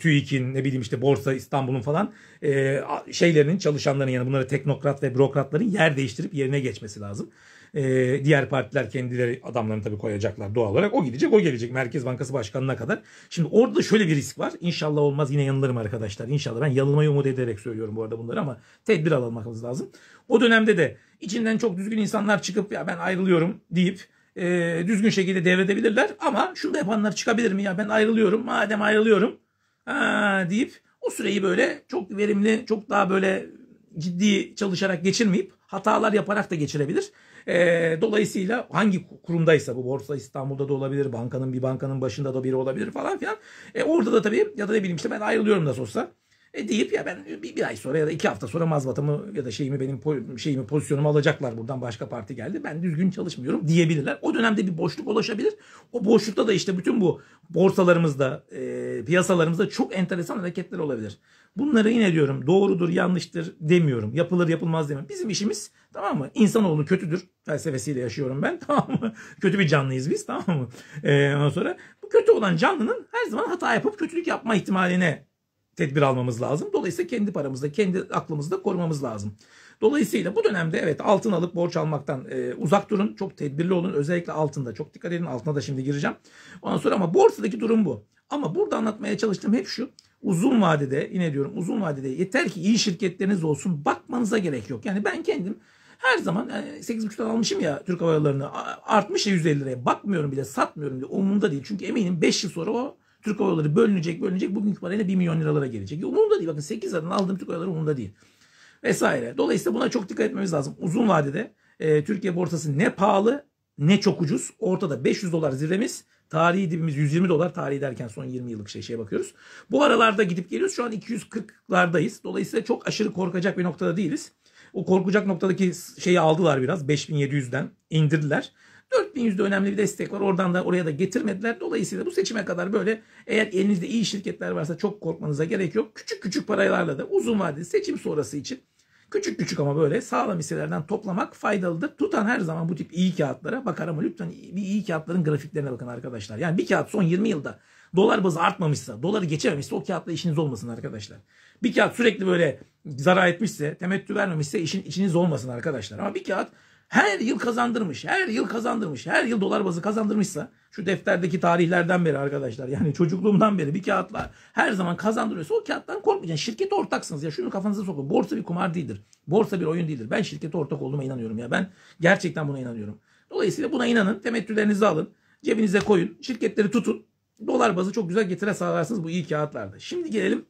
TÜİK'in ne bileyim işte Borsa İstanbul'un falan e, şeylerinin çalışanların yani bunları teknokrat ve bürokratların yer değiştirip yerine geçmesi lazım. E, diğer partiler kendileri adamlarını tabii koyacaklar doğal olarak. O gidecek o gelecek Merkez Bankası Başkanı'na kadar. Şimdi orada şöyle bir risk var. İnşallah olmaz yine yanılırım arkadaşlar. İnşallah ben yanılmayı umut ederek söylüyorum bu arada bunları ama tedbir almakımız lazım. O dönemde de içinden çok düzgün insanlar çıkıp ya ben ayrılıyorum deyip e, düzgün şekilde devredebilirler. Ama şunu da yapanlar çıkabilir mi ya ben ayrılıyorum madem ayrılıyorum ha, deyip o süreyi böyle çok verimli çok daha böyle ciddi çalışarak geçirmeyip hatalar yaparak da geçirebilir. E, dolayısıyla hangi kurumdaysa bu borsa İstanbul'da da olabilir, bankanın bir bankanın başında da biri olabilir falan filan. E, orada da tabii ya da ne bileyim işte ben ayrılıyorum nasıl olsa. E deyip ya ben bir, bir ay sonra ya da iki hafta sonra mazbatamı ya da şeyimi benim po- şeyimi pozisyonumu alacaklar buradan başka parti geldi. Ben düzgün çalışmıyorum diyebilirler. O dönemde bir boşluk ulaşabilir. O boşlukta da işte bütün bu borsalarımızda, e, piyasalarımızda çok enteresan hareketler olabilir. Bunları yine diyorum doğrudur yanlıştır demiyorum. Yapılır yapılmaz demiyorum. Bizim işimiz tamam mı? İnsanoğlu kötüdür felsefesiyle yaşıyorum ben tamam mı? Kötü bir canlıyız biz tamam mı? Ee, ondan sonra bu kötü olan canlının her zaman hata yapıp kötülük yapma ihtimaline tedbir almamız lazım. Dolayısıyla kendi paramızda, kendi aklımızda korumamız lazım. Dolayısıyla bu dönemde evet altın alıp borç almaktan e, uzak durun. Çok tedbirli olun. Özellikle altında çok dikkat edin. Altına da şimdi gireceğim. Ondan sonra ama borsadaki durum bu. Ama burada anlatmaya çalıştığım hep şu uzun vadede yine diyorum uzun vadede yeter ki iyi şirketleriniz olsun bakmanıza gerek yok. Yani ben kendim her zaman yani 8.5'tan almışım ya Türk Hava Yolları'nı artmış ya 150 liraya bakmıyorum bile satmıyorum bile umurumda değil. Çünkü eminim 5 yıl sonra o Türk Hava Yolları bölünecek bölünecek bugünkü parayla 1 milyon liralara gelecek. Umurumda değil bakın 8 adına aldığım Türk Hava Yolları umurumda değil. Vesaire. Dolayısıyla buna çok dikkat etmemiz lazım. Uzun vadede e, Türkiye borsası ne pahalı ne çok ucuz. Ortada 500 dolar zirvemiz. Tarihi dibimiz 120 dolar. Tarihi derken son 20 yıllık şey, şeye bakıyoruz. Bu aralarda gidip geliyoruz. Şu an 240'lardayız. Dolayısıyla çok aşırı korkacak bir noktada değiliz. O korkacak noktadaki şeyi aldılar biraz. 5700'den indirdiler. 4100'de önemli bir destek var. Oradan da oraya da getirmediler. Dolayısıyla bu seçime kadar böyle eğer elinizde iyi şirketler varsa çok korkmanıza gerek yok. Küçük küçük paralarla da uzun vadeli seçim sonrası için Küçük küçük ama böyle sağlam hisselerden toplamak faydalıdır. Tutan her zaman bu tip iyi kağıtlara bakar ama lütfen bir iyi kağıtların grafiklerine bakın arkadaşlar. Yani bir kağıt son 20 yılda dolar bazı artmamışsa, doları geçememişse o kağıtla işiniz olmasın arkadaşlar. Bir kağıt sürekli böyle zarar etmişse, temettü vermemişse işin içiniz olmasın arkadaşlar. Ama bir kağıt her yıl kazandırmış, her yıl kazandırmış, her yıl dolar bazı kazandırmışsa şu defterdeki tarihlerden beri arkadaşlar yani çocukluğumdan beri bir kağıtla her zaman kazandırıyorsa o kağıttan korkmayacaksın. Şirkete ortaksınız ya şunu kafanıza sokun. Borsa bir kumar değildir. Borsa bir oyun değildir. Ben şirkete ortak olduğuma inanıyorum ya. Ben gerçekten buna inanıyorum. Dolayısıyla buna inanın. Temettülerinizi alın. Cebinize koyun. Şirketleri tutun. Dolar bazı çok güzel getire sağlarsınız bu iyi kağıtlarda. Şimdi gelelim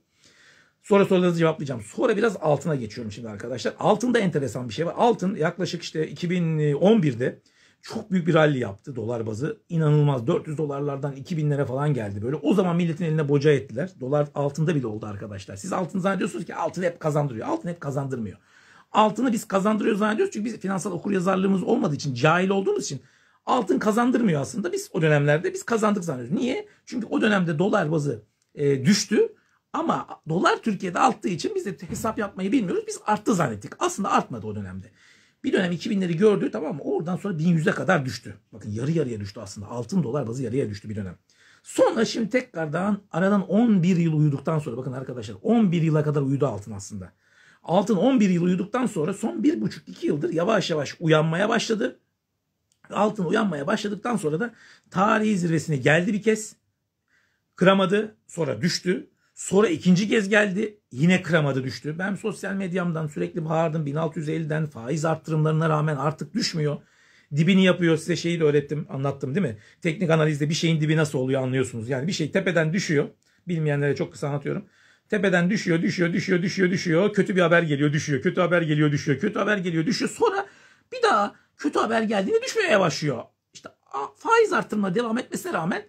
Sonra sorularınızı cevaplayacağım. Sonra biraz altına geçiyorum şimdi arkadaşlar. Altında enteresan bir şey var. Altın yaklaşık işte 2011'de çok büyük bir rally yaptı dolar bazı. İnanılmaz 400 dolarlardan 2000'lere falan geldi böyle. O zaman milletin eline boca ettiler. Dolar altında bile oldu arkadaşlar. Siz altın zannediyorsunuz ki altın hep kazandırıyor. Altın hep kazandırmıyor. Altını biz kazandırıyoruz zannediyoruz. Çünkü biz finansal okuryazarlığımız olmadığı için, cahil olduğumuz için altın kazandırmıyor aslında. Biz o dönemlerde biz kazandık zannediyoruz. Niye? Çünkü o dönemde dolar bazı e, düştü. Ama dolar Türkiye'de arttığı için biz de hesap yapmayı bilmiyoruz. Biz arttı zannettik. Aslında artmadı o dönemde. Bir dönem 2000'leri gördü tamam mı? Oradan sonra 1100'e kadar düştü. Bakın yarı yarıya düştü aslında. Altın dolar bazı yarıya düştü bir dönem. Sonra şimdi tekrardan aradan 11 yıl uyuduktan sonra bakın arkadaşlar 11 yıla kadar uyudu altın aslında. Altın 11 yıl uyuduktan sonra son 1,5-2 yıldır yavaş yavaş uyanmaya başladı. Altın uyanmaya başladıktan sonra da tarihi zirvesine geldi bir kez. Kıramadı sonra düştü. Sonra ikinci kez geldi. Yine kıramadı düştü. Ben sosyal medyamdan sürekli bağırdım. 1650'den faiz arttırımlarına rağmen artık düşmüyor. Dibini yapıyor. Size şeyi de öğrettim. Anlattım değil mi? Teknik analizde bir şeyin dibi nasıl oluyor anlıyorsunuz. Yani bir şey tepeden düşüyor. Bilmeyenlere çok kısa anlatıyorum. Tepeden düşüyor, düşüyor, düşüyor, düşüyor, düşüyor. Kötü bir haber geliyor, düşüyor. Kötü haber geliyor, düşüyor. Kötü haber geliyor, düşüyor. Sonra bir daha kötü haber geldiğinde düşmeye başlıyor. İşte faiz artırımına devam etmesine rağmen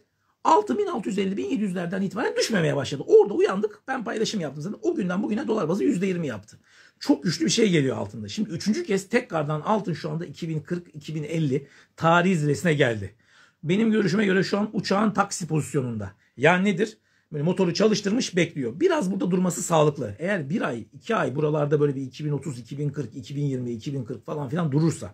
6.650-1700'lerden itibaren düşmemeye başladı. Orada uyandık. Ben paylaşım yaptım zaten. O günden bugüne dolar bazı %20 yaptı. Çok güçlü bir şey geliyor altında. Şimdi üçüncü kez tekrardan altın şu anda 2040-2050 tarih zirvesine geldi. Benim görüşüme göre şu an uçağın taksi pozisyonunda. Yani nedir? Böyle motoru çalıştırmış bekliyor. Biraz burada durması sağlıklı. Eğer bir ay, iki ay buralarda böyle bir 2030, 2040, 2020, 2040 falan filan durursa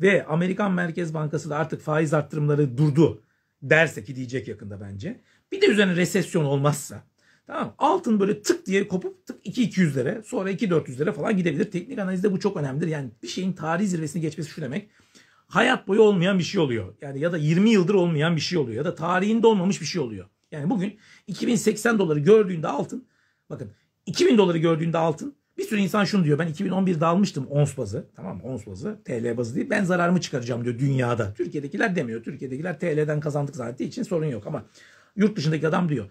ve Amerikan Merkez Bankası da artık faiz arttırımları durdu derse ki diyecek yakında bence. Bir de üzerine resesyon olmazsa Tamam Altın böyle tık diye kopup tık 2-200'lere sonra 2-400'lere falan gidebilir. Teknik analizde bu çok önemlidir. Yani bir şeyin tarih zirvesini geçmesi şu demek. Hayat boyu olmayan bir şey oluyor. Yani ya da 20 yıldır olmayan bir şey oluyor. Ya da tarihinde olmamış bir şey oluyor. Yani bugün 2080 doları gördüğünde altın bakın 2000 doları gördüğünde altın bir sürü insan şunu diyor. Ben 2011'de almıştım ons bazı. Tamam mı? Ons bazı. TL bazı değil. Ben zararımı çıkaracağım diyor dünyada. Türkiye'dekiler demiyor. Türkiye'dekiler TL'den kazandık zannettiği için sorun yok ama yurt dışındaki adam diyor.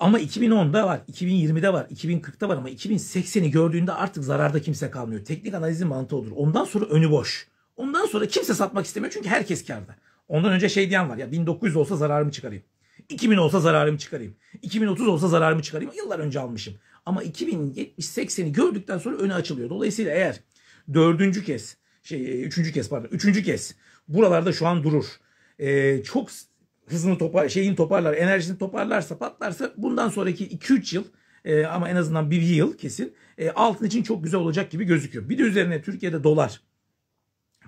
Ama 2010'da var, 2020'de var, 2040'da var ama 2080'i gördüğünde artık zararda kimse kalmıyor. Teknik analizin mantığı olur. Ondan sonra önü boş. Ondan sonra kimse satmak istemiyor çünkü herkes karda. Ondan önce şey diyen var ya 1900 olsa zararımı çıkarayım. 2000 olsa zararımı çıkarayım. 2030 olsa zararımı çıkarayım. Yıllar önce almışım. Ama 2070-80'i gördükten sonra öne açılıyor. Dolayısıyla eğer dördüncü kez, şey e, üçüncü kez pardon, üçüncü kez buralarda şu an durur. Ee, çok hızını topar, şeyin toparlar, enerjisini toparlarsa, patlarsa bundan sonraki 2-3 yıl e, ama en azından bir yıl kesin e, altın için çok güzel olacak gibi gözüküyor. Bir de üzerine Türkiye'de dolar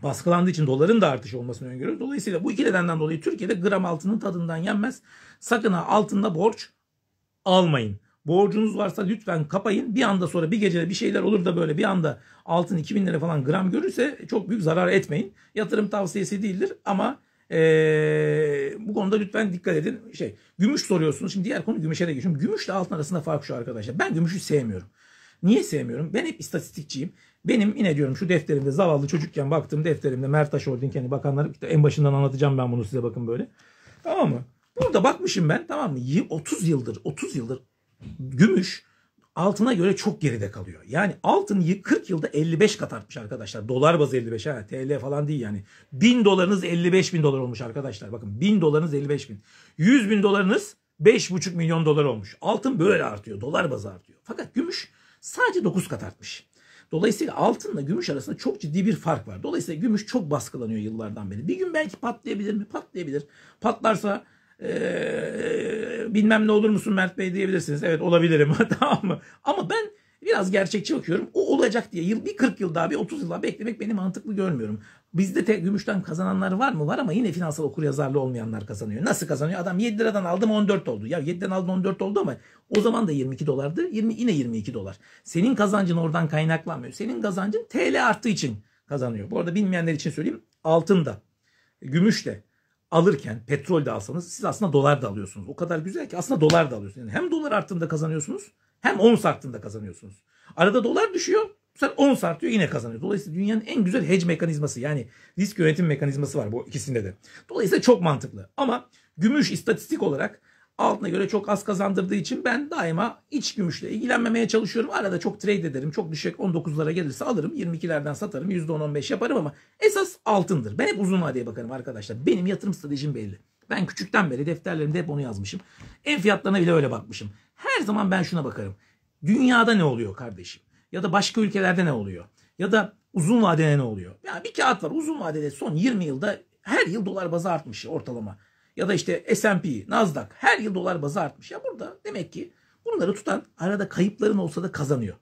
baskılandığı için doların da artış olmasını öngörüyoruz. Dolayısıyla bu iki nedenden dolayı Türkiye'de gram altının tadından yenmez. Sakın ha altında borç almayın. Borcunuz varsa lütfen kapayın. Bir anda sonra bir gecede bir şeyler olur da böyle bir anda altın 2000 lira falan gram görürse çok büyük zarar etmeyin. Yatırım tavsiyesi değildir ama ee, bu konuda lütfen dikkat edin. Şey, gümüş soruyorsunuz. Şimdi diğer konu gümüşe de geçiyorum. Gümüşle altın arasında fark şu arkadaşlar. Ben gümüşü sevmiyorum. Niye sevmiyorum? Ben hep istatistikçiyim. Benim yine diyorum şu defterimde zavallı çocukken baktığım defterimde Mertaş Holding kendi bakanları en başından anlatacağım ben bunu size bakın böyle. Tamam mı? Burada bakmışım ben tamam mı? 30 yıldır 30 yıldır gümüş altına göre çok geride kalıyor. Yani altın 40 yılda 55 kat artmış arkadaşlar. Dolar bazı 55 ha TL falan değil yani. 1000 dolarınız 55 bin dolar olmuş arkadaşlar. Bakın 1000 dolarınız 55 bin. 100 bin dolarınız 5,5 milyon dolar olmuş. Altın böyle artıyor. Dolar bazı artıyor. Fakat gümüş sadece 9 kat artmış. Dolayısıyla altınla gümüş arasında çok ciddi bir fark var. Dolayısıyla gümüş çok baskılanıyor yıllardan beri. Bir gün belki patlayabilir mi? Patlayabilir. Patlarsa ee, bilmem ne olur musun Mert Bey diyebilirsiniz. Evet olabilirim tamam mı? Ama ben biraz gerçekçi bakıyorum. O olacak diye yıl bir 40 yıl daha bir 30 yıl daha beklemek beni mantıklı görmüyorum. Bizde tek gümüşten kazananlar var mı? Var ama yine finansal okuryazarlı olmayanlar kazanıyor. Nasıl kazanıyor? Adam 7 liradan aldım 14 oldu. Ya 7'den aldım 14 oldu ama o zaman da 22 dolardı. 20 yine 22 dolar. Senin kazancın oradan kaynaklanmıyor. Senin kazancın TL arttığı için kazanıyor. Bu arada bilmeyenler için söyleyeyim. Altın da, gümüş de, alırken petrol de alsanız siz aslında dolar da alıyorsunuz. O kadar güzel ki aslında dolar da alıyorsunuz. Yani hem dolar arttığında kazanıyorsunuz hem ons arttığında kazanıyorsunuz. Arada dolar düşüyor sen 10 artıyor yine kazanıyor. Dolayısıyla dünyanın en güzel hedge mekanizması yani risk yönetim mekanizması var bu ikisinde de. Dolayısıyla çok mantıklı. Ama gümüş istatistik olarak altına göre çok az kazandırdığı için ben daima iç gümüşle ilgilenmemeye çalışıyorum. Arada çok trade ederim. Çok düşük 19'lara gelirse alırım. 22'lerden satarım. %10-15 yaparım ama esas altındır. Ben hep uzun vadeye bakarım arkadaşlar. Benim yatırım stratejim belli. Ben küçükten beri defterlerimde hep onu yazmışım. En fiyatlarına bile öyle bakmışım. Her zaman ben şuna bakarım. Dünyada ne oluyor kardeşim? Ya da başka ülkelerde ne oluyor? Ya da uzun vadede ne oluyor? Ya bir kağıt var uzun vadede son 20 yılda her yıl dolar bazı artmış ortalama ya da işte S&P, Nasdaq her yıl dolar bazı artmış. Ya burada demek ki bunları tutan arada kayıpların olsa da kazanıyor.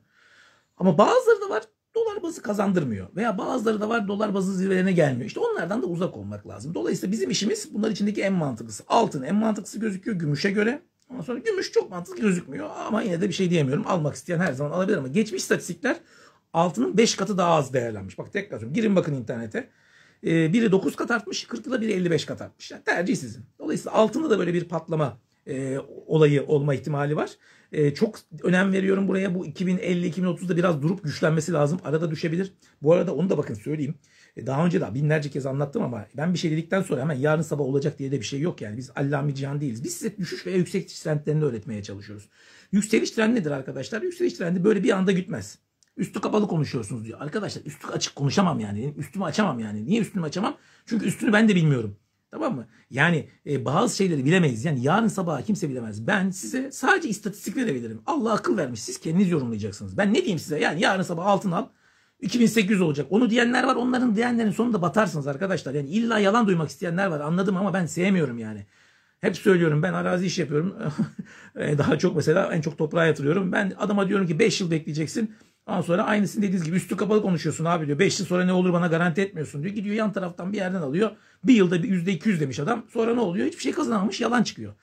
Ama bazıları da var dolar bazı kazandırmıyor. Veya bazıları da var dolar bazı zirvelerine gelmiyor. İşte onlardan da uzak olmak lazım. Dolayısıyla bizim işimiz bunlar içindeki en mantıklısı. Altın en mantıklısı gözüküyor gümüşe göre. Ondan sonra gümüş çok mantıklı gözükmüyor ama yine de bir şey diyemiyorum. Almak isteyen her zaman alabilir ama geçmiş statistikler altının 5 katı daha az değerlenmiş. Bak tekrar söylüyorum. Girin bakın internete. Ee, biri 9 kat artmış, 40'lı biri 55 kat artmış. Yani tercih sizin. Dolayısıyla altında da böyle bir patlama e, olayı olma ihtimali var. E, çok önem veriyorum buraya. Bu 2050-2030'da biraz durup güçlenmesi lazım. Arada düşebilir. Bu arada onu da bakın söyleyeyim. E, daha önce de binlerce kez anlattım ama ben bir şey dedikten sonra hemen yarın sabah olacak diye de bir şey yok. Yani biz allami cihan değiliz. Biz size düşüş veya yükseliş trendlerini öğretmeye çalışıyoruz. Yükseliş trendi nedir arkadaşlar? Yükseliş trendi böyle bir anda gitmez. Üstü kapalı konuşuyorsunuz diyor. Arkadaşlar üstü açık konuşamam yani. Üstümü açamam yani. Niye üstümü açamam? Çünkü üstünü ben de bilmiyorum. Tamam mı? Yani e, bazı şeyleri bilemeyiz. Yani yarın sabaha kimse bilemez. Ben size sadece istatistik verebilirim. Allah akıl vermiş. Siz kendiniz yorumlayacaksınız. Ben ne diyeyim size? Yani yarın sabah altın al. 2800 olacak. Onu diyenler var. Onların diyenlerin sonunda batarsınız arkadaşlar. Yani illa yalan duymak isteyenler var. Anladım ama ben sevmiyorum yani. Hep söylüyorum ben arazi iş yapıyorum. E, daha çok mesela en çok toprağa yatırıyorum. Ben adama diyorum ki 5 yıl bekleyeceksin. Ondan sonra aynısını dediğiniz gibi üstü kapalı konuşuyorsun abi diyor. 5 yıl sonra ne olur bana garanti etmiyorsun diyor. Gidiyor yan taraftan bir yerden alıyor. Bir yılda %200 demiş adam. Sonra ne oluyor? Hiçbir şey kazanamamış yalan çıkıyor.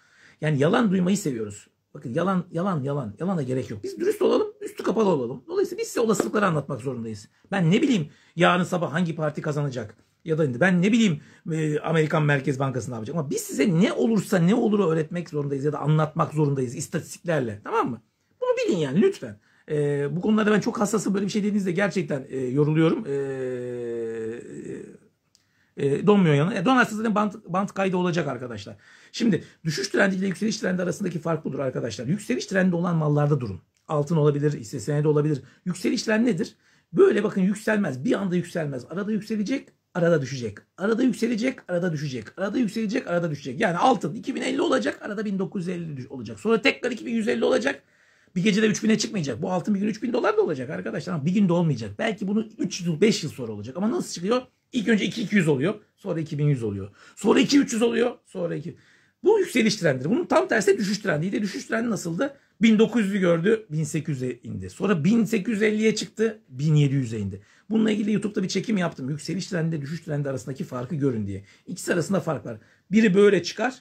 Yani yalan duymayı seviyoruz. Bakın yalan, yalan, yalan. Yalana gerek yok. Biz dürüst olalım, üstü kapalı olalım. Dolayısıyla biz size olasılıkları anlatmak zorundayız. Ben ne bileyim yarın sabah hangi parti kazanacak? Ya da ben ne bileyim e, Amerikan Merkez Bankası ne yapacak? Ama biz size ne olursa ne olur öğretmek zorundayız ya da anlatmak zorundayız istatistiklerle. Tamam mı? Bunu bilin yani lütfen. E, bu konularda ben çok hassasım. Böyle bir şey dediğinizde gerçekten e, yoruluyorum. Ee, e, e, donmuyor yanı. E, donarsa zaten bant, bant kaydı olacak arkadaşlar. Şimdi düşüş trendi ile yükseliş trendi arasındaki fark budur arkadaşlar. Yükseliş trendi olan mallarda durun. Altın olabilir, hisse senedi olabilir. Yükseliş trendi nedir? Böyle bakın yükselmez. Bir anda yükselmez. Arada yükselecek, arada düşecek. Arada yükselecek, arada düşecek. Arada yükselecek, arada düşecek. Yani altın 2050 olacak, arada 1950 olacak. Sonra tekrar 2150 olacak. Bir gecede 3000'e çıkmayacak. Bu altın bir gün 3000 dolar da olacak arkadaşlar. Ama bir günde olmayacak. Belki bunu 3 yıl 5 yıl sonra olacak. Ama nasıl çıkıyor? İlk önce 2200 oluyor. Sonra 2100 oluyor. Sonra 2300 oluyor. Sonra 2. Bu yükseliş trendir. Bunun tam tersi düşüş trendiydi. Düşüş trendi nasıldı? 1900'ü gördü 1800'e indi. Sonra 1850'ye çıktı 1700'e indi. Bununla ilgili YouTube'da bir çekim yaptım. Yükseliş trendi düşüş trendi arasındaki farkı görün diye. İkisi arasında fark var. Biri böyle çıkar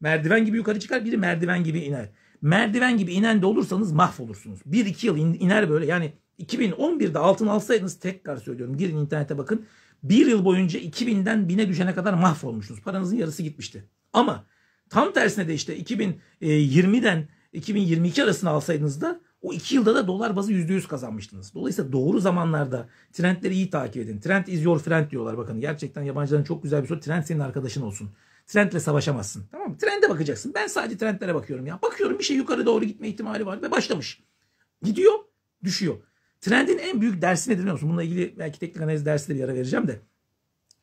merdiven gibi yukarı çıkar biri merdiven gibi iner merdiven gibi inen de olursanız mahvolursunuz. 1-2 yıl iner böyle yani 2011'de altın alsaydınız tekrar söylüyorum girin internete bakın. Bir yıl boyunca 2000'den 1000'e düşene kadar mahvolmuştunuz. Paranızın yarısı gitmişti. Ama tam tersine de işte 2020'den e, 2022 arasını alsaydınız da o 2 yılda da dolar bazı %100 kazanmıştınız. Dolayısıyla doğru zamanlarda trendleri iyi takip edin. Trend is your friend diyorlar bakın. Gerçekten yabancıların çok güzel bir soru. Trend senin arkadaşın olsun. Trendle savaşamazsın. Tamam mı? Trende bakacaksın. Ben sadece trendlere bakıyorum ya. Bakıyorum bir şey yukarı doğru gitme ihtimali var ve başlamış. Gidiyor, düşüyor. Trendin en büyük dersi nedir biliyor musun? Bununla ilgili belki teknik analiz dersi de bir ara vereceğim de.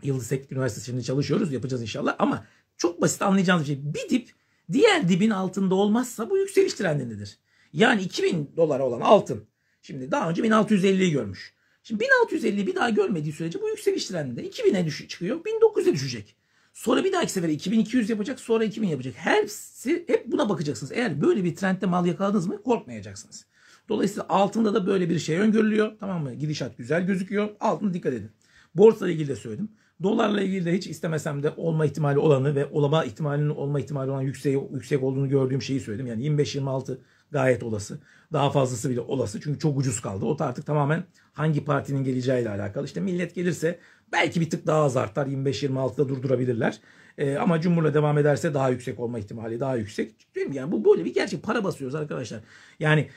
Yıldız Teknik Üniversitesi şimdi çalışıyoruz. Yapacağız inşallah. Ama çok basit anlayacağınız bir şey. Bir dip diğer dibin altında olmazsa bu yükseliş trendindedir. Yani 2000 dolar olan altın. Şimdi daha önce 1650'yi görmüş. Şimdi 1650'yi bir daha görmediği sürece bu yükseliş trendinde 2000'e düşü çıkıyor. 1900'e düşecek. Sonra bir dahaki sefer 2200 yapacak, sonra 2000 yapacak. Hepsi hep buna bakacaksınız. Eğer böyle bir trendte mal yakaladınız mı korkmayacaksınız. Dolayısıyla altında da böyle bir şey öngörülüyor. Tamam mı? Gidişat güzel gözüküyor. Altına dikkat edin. Borsa ilgili de söyledim. Dolarla ilgili de hiç istemesem de olma ihtimali olanı ve olama ihtimalinin olma ihtimali olan yüksek, yüksek olduğunu gördüğüm şeyi söyledim. Yani 25-26 gayet olası. Daha fazlası bile olası. Çünkü çok ucuz kaldı. O da artık tamamen hangi partinin geleceğiyle alakalı. İşte millet gelirse belki bir tık daha az artar. 25-26'da durdurabilirler. E, ama Cumhur'la devam ederse daha yüksek olma ihtimali daha yüksek. Değil mi? Yani bu böyle bir gerçek. Para basıyoruz arkadaşlar. Yani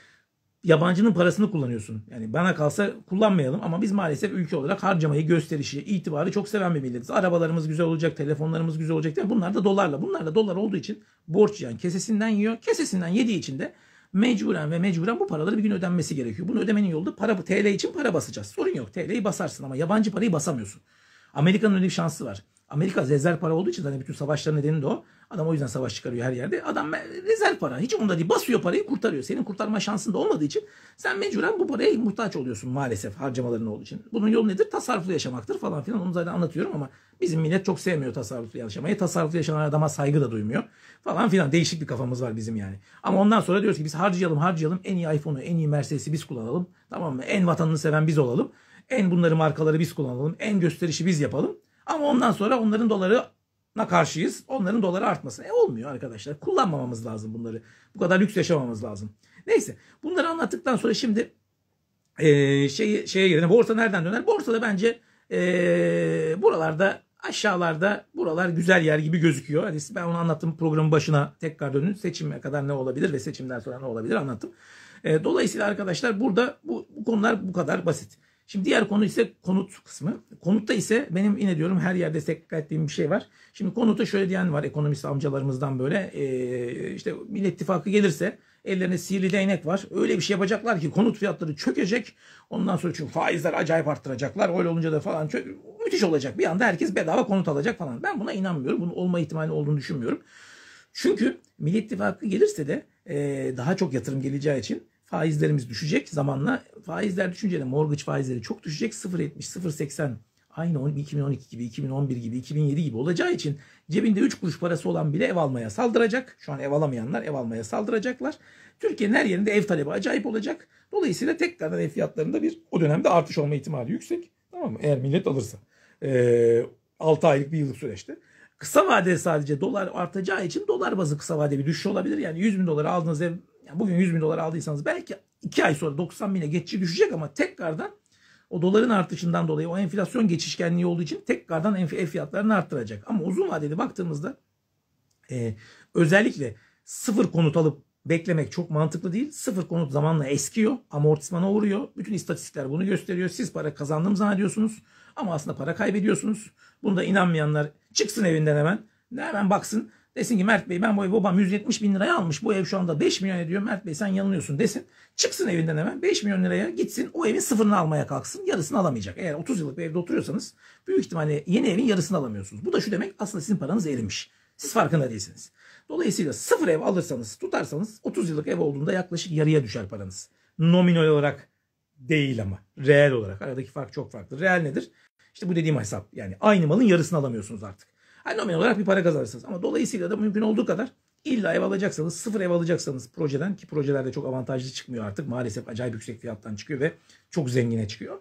yabancının parasını kullanıyorsun. Yani bana kalsa kullanmayalım ama biz maalesef ülke olarak harcamayı, gösterişi, itibarı çok seven bir milletiz. Arabalarımız güzel olacak, telefonlarımız güzel olacak değil Bunlar da dolarla. Bunlar da dolar olduğu için borç yani kesesinden yiyor. Kesesinden yediği için de mecburen ve mecburen bu paraları bir gün ödenmesi gerekiyor. Bunu ödemenin yolu da para TL için para basacağız. Sorun yok. TL'yi basarsın ama yabancı parayı basamıyorsun. Amerika'nın öyle bir şansı var. Amerika rezerv para olduğu için zaten bütün savaşların nedeni de o. Adam o yüzden savaş çıkarıyor her yerde. Adam rezerv para. Hiç onda değil. Basıyor parayı kurtarıyor. Senin kurtarma şansın da olmadığı için sen mecburen bu paraya muhtaç oluyorsun maalesef harcamaların olduğu için. Bunun yolu nedir? Tasarruflu yaşamaktır falan filan. Onu zaten anlatıyorum ama bizim millet çok sevmiyor tasarruflu yaşamayı. Tasarruflu yaşayan adama saygı da duymuyor. Falan filan. Değişik bir kafamız var bizim yani. Ama ondan sonra diyoruz ki biz harcayalım harcayalım. En iyi iPhone'u, en iyi Mercedes'i biz kullanalım. Tamam mı? En vatanını seven biz olalım. En bunları markaları biz kullanalım. En gösterişi biz yapalım. Ama ondan sonra onların dolarına karşıyız. Onların doları artmasın. E olmuyor arkadaşlar. Kullanmamamız lazım bunları. Bu kadar lüks yaşamamız lazım. Neyse bunları anlattıktan sonra şimdi e, şey, şeye girelim. Borsa nereden döner? da bence e, buralarda aşağılarda buralar güzel yer gibi gözüküyor. Hani ben onu anlattım programın başına tekrar dönün. Seçime kadar ne olabilir ve seçimden sonra ne olabilir anlattım. E, dolayısıyla arkadaşlar burada bu, bu konular bu kadar basit. Şimdi diğer konu ise konut kısmı. Konutta ise benim yine diyorum her yerde tekrar ettiğim bir şey var. Şimdi konutta şöyle diyen var ekonomist amcalarımızdan böyle ee, işte Millet İttifakı gelirse ellerine sihirli değnek var. Öyle bir şey yapacaklar ki konut fiyatları çökecek. Ondan sonra çünkü faizler acayip arttıracaklar. Öyle olunca da falan çö- müthiş olacak. Bir anda herkes bedava konut alacak falan. Ben buna inanmıyorum. Bunun olma ihtimali olduğunu düşünmüyorum. Çünkü Millet İttifakı gelirse de e, daha çok yatırım geleceği için faizlerimiz düşecek zamanla. Faizler düşünce de mortgage faizleri çok düşecek. 0.70, 0.80 aynı 2012 gibi, 2011 gibi, 2007 gibi olacağı için cebinde 3 kuruş parası olan bile ev almaya saldıracak. Şu an ev alamayanlar ev almaya saldıracaklar. Türkiye'nin her yerinde ev talebi acayip olacak. Dolayısıyla tekrardan ev fiyatlarında bir o dönemde artış olma ihtimali yüksek. Tamam mı? Eğer millet alırsa. Ee, 6 aylık bir yıllık süreçte. Kısa vadede sadece dolar artacağı için dolar bazı kısa vadede bir düşüş olabilir. Yani 100 bin dolara aldığınız ev yani bugün 100 bin dolar aldıysanız belki 2 ay sonra 90 bine geçici düşecek ama tekrardan o doların artışından dolayı o enflasyon geçişkenliği olduğu için tekrardan ev fiyatlarını arttıracak. Ama uzun vadede baktığımızda e, özellikle sıfır konut alıp beklemek çok mantıklı değil. Sıfır konut zamanla eskiyor, amortismana uğruyor. Bütün istatistikler bunu gösteriyor. Siz para kazandım zannediyorsunuz ama aslında para kaybediyorsunuz. Bunu da inanmayanlar çıksın evinden hemen. Hemen baksın Desin ki Mert Bey ben bu evi babam 170 bin liraya almış. Bu ev şu anda 5 milyon ediyor. Mert Bey sen yanılıyorsun desin. Çıksın evinden hemen 5 milyon liraya gitsin. O evin sıfırını almaya kalksın. Yarısını alamayacak. Eğer 30 yıllık bir evde oturuyorsanız büyük ihtimalle yeni evin yarısını alamıyorsunuz. Bu da şu demek aslında sizin paranız erimiş. Siz farkında değilsiniz. Dolayısıyla sıfır ev alırsanız tutarsanız 30 yıllık ev olduğunda yaklaşık yarıya düşer paranız. Nominal olarak değil ama reel olarak. Aradaki fark çok farklı. Reel nedir? İşte bu dediğim hesap. Yani aynı malın yarısını alamıyorsunuz artık. Hani nominal olarak bir para kazanırsınız. Ama dolayısıyla da mümkün olduğu kadar illa ev alacaksanız, sıfır ev alacaksanız projeden ki projelerde çok avantajlı çıkmıyor artık. Maalesef acayip yüksek fiyattan çıkıyor ve çok zengine çıkıyor.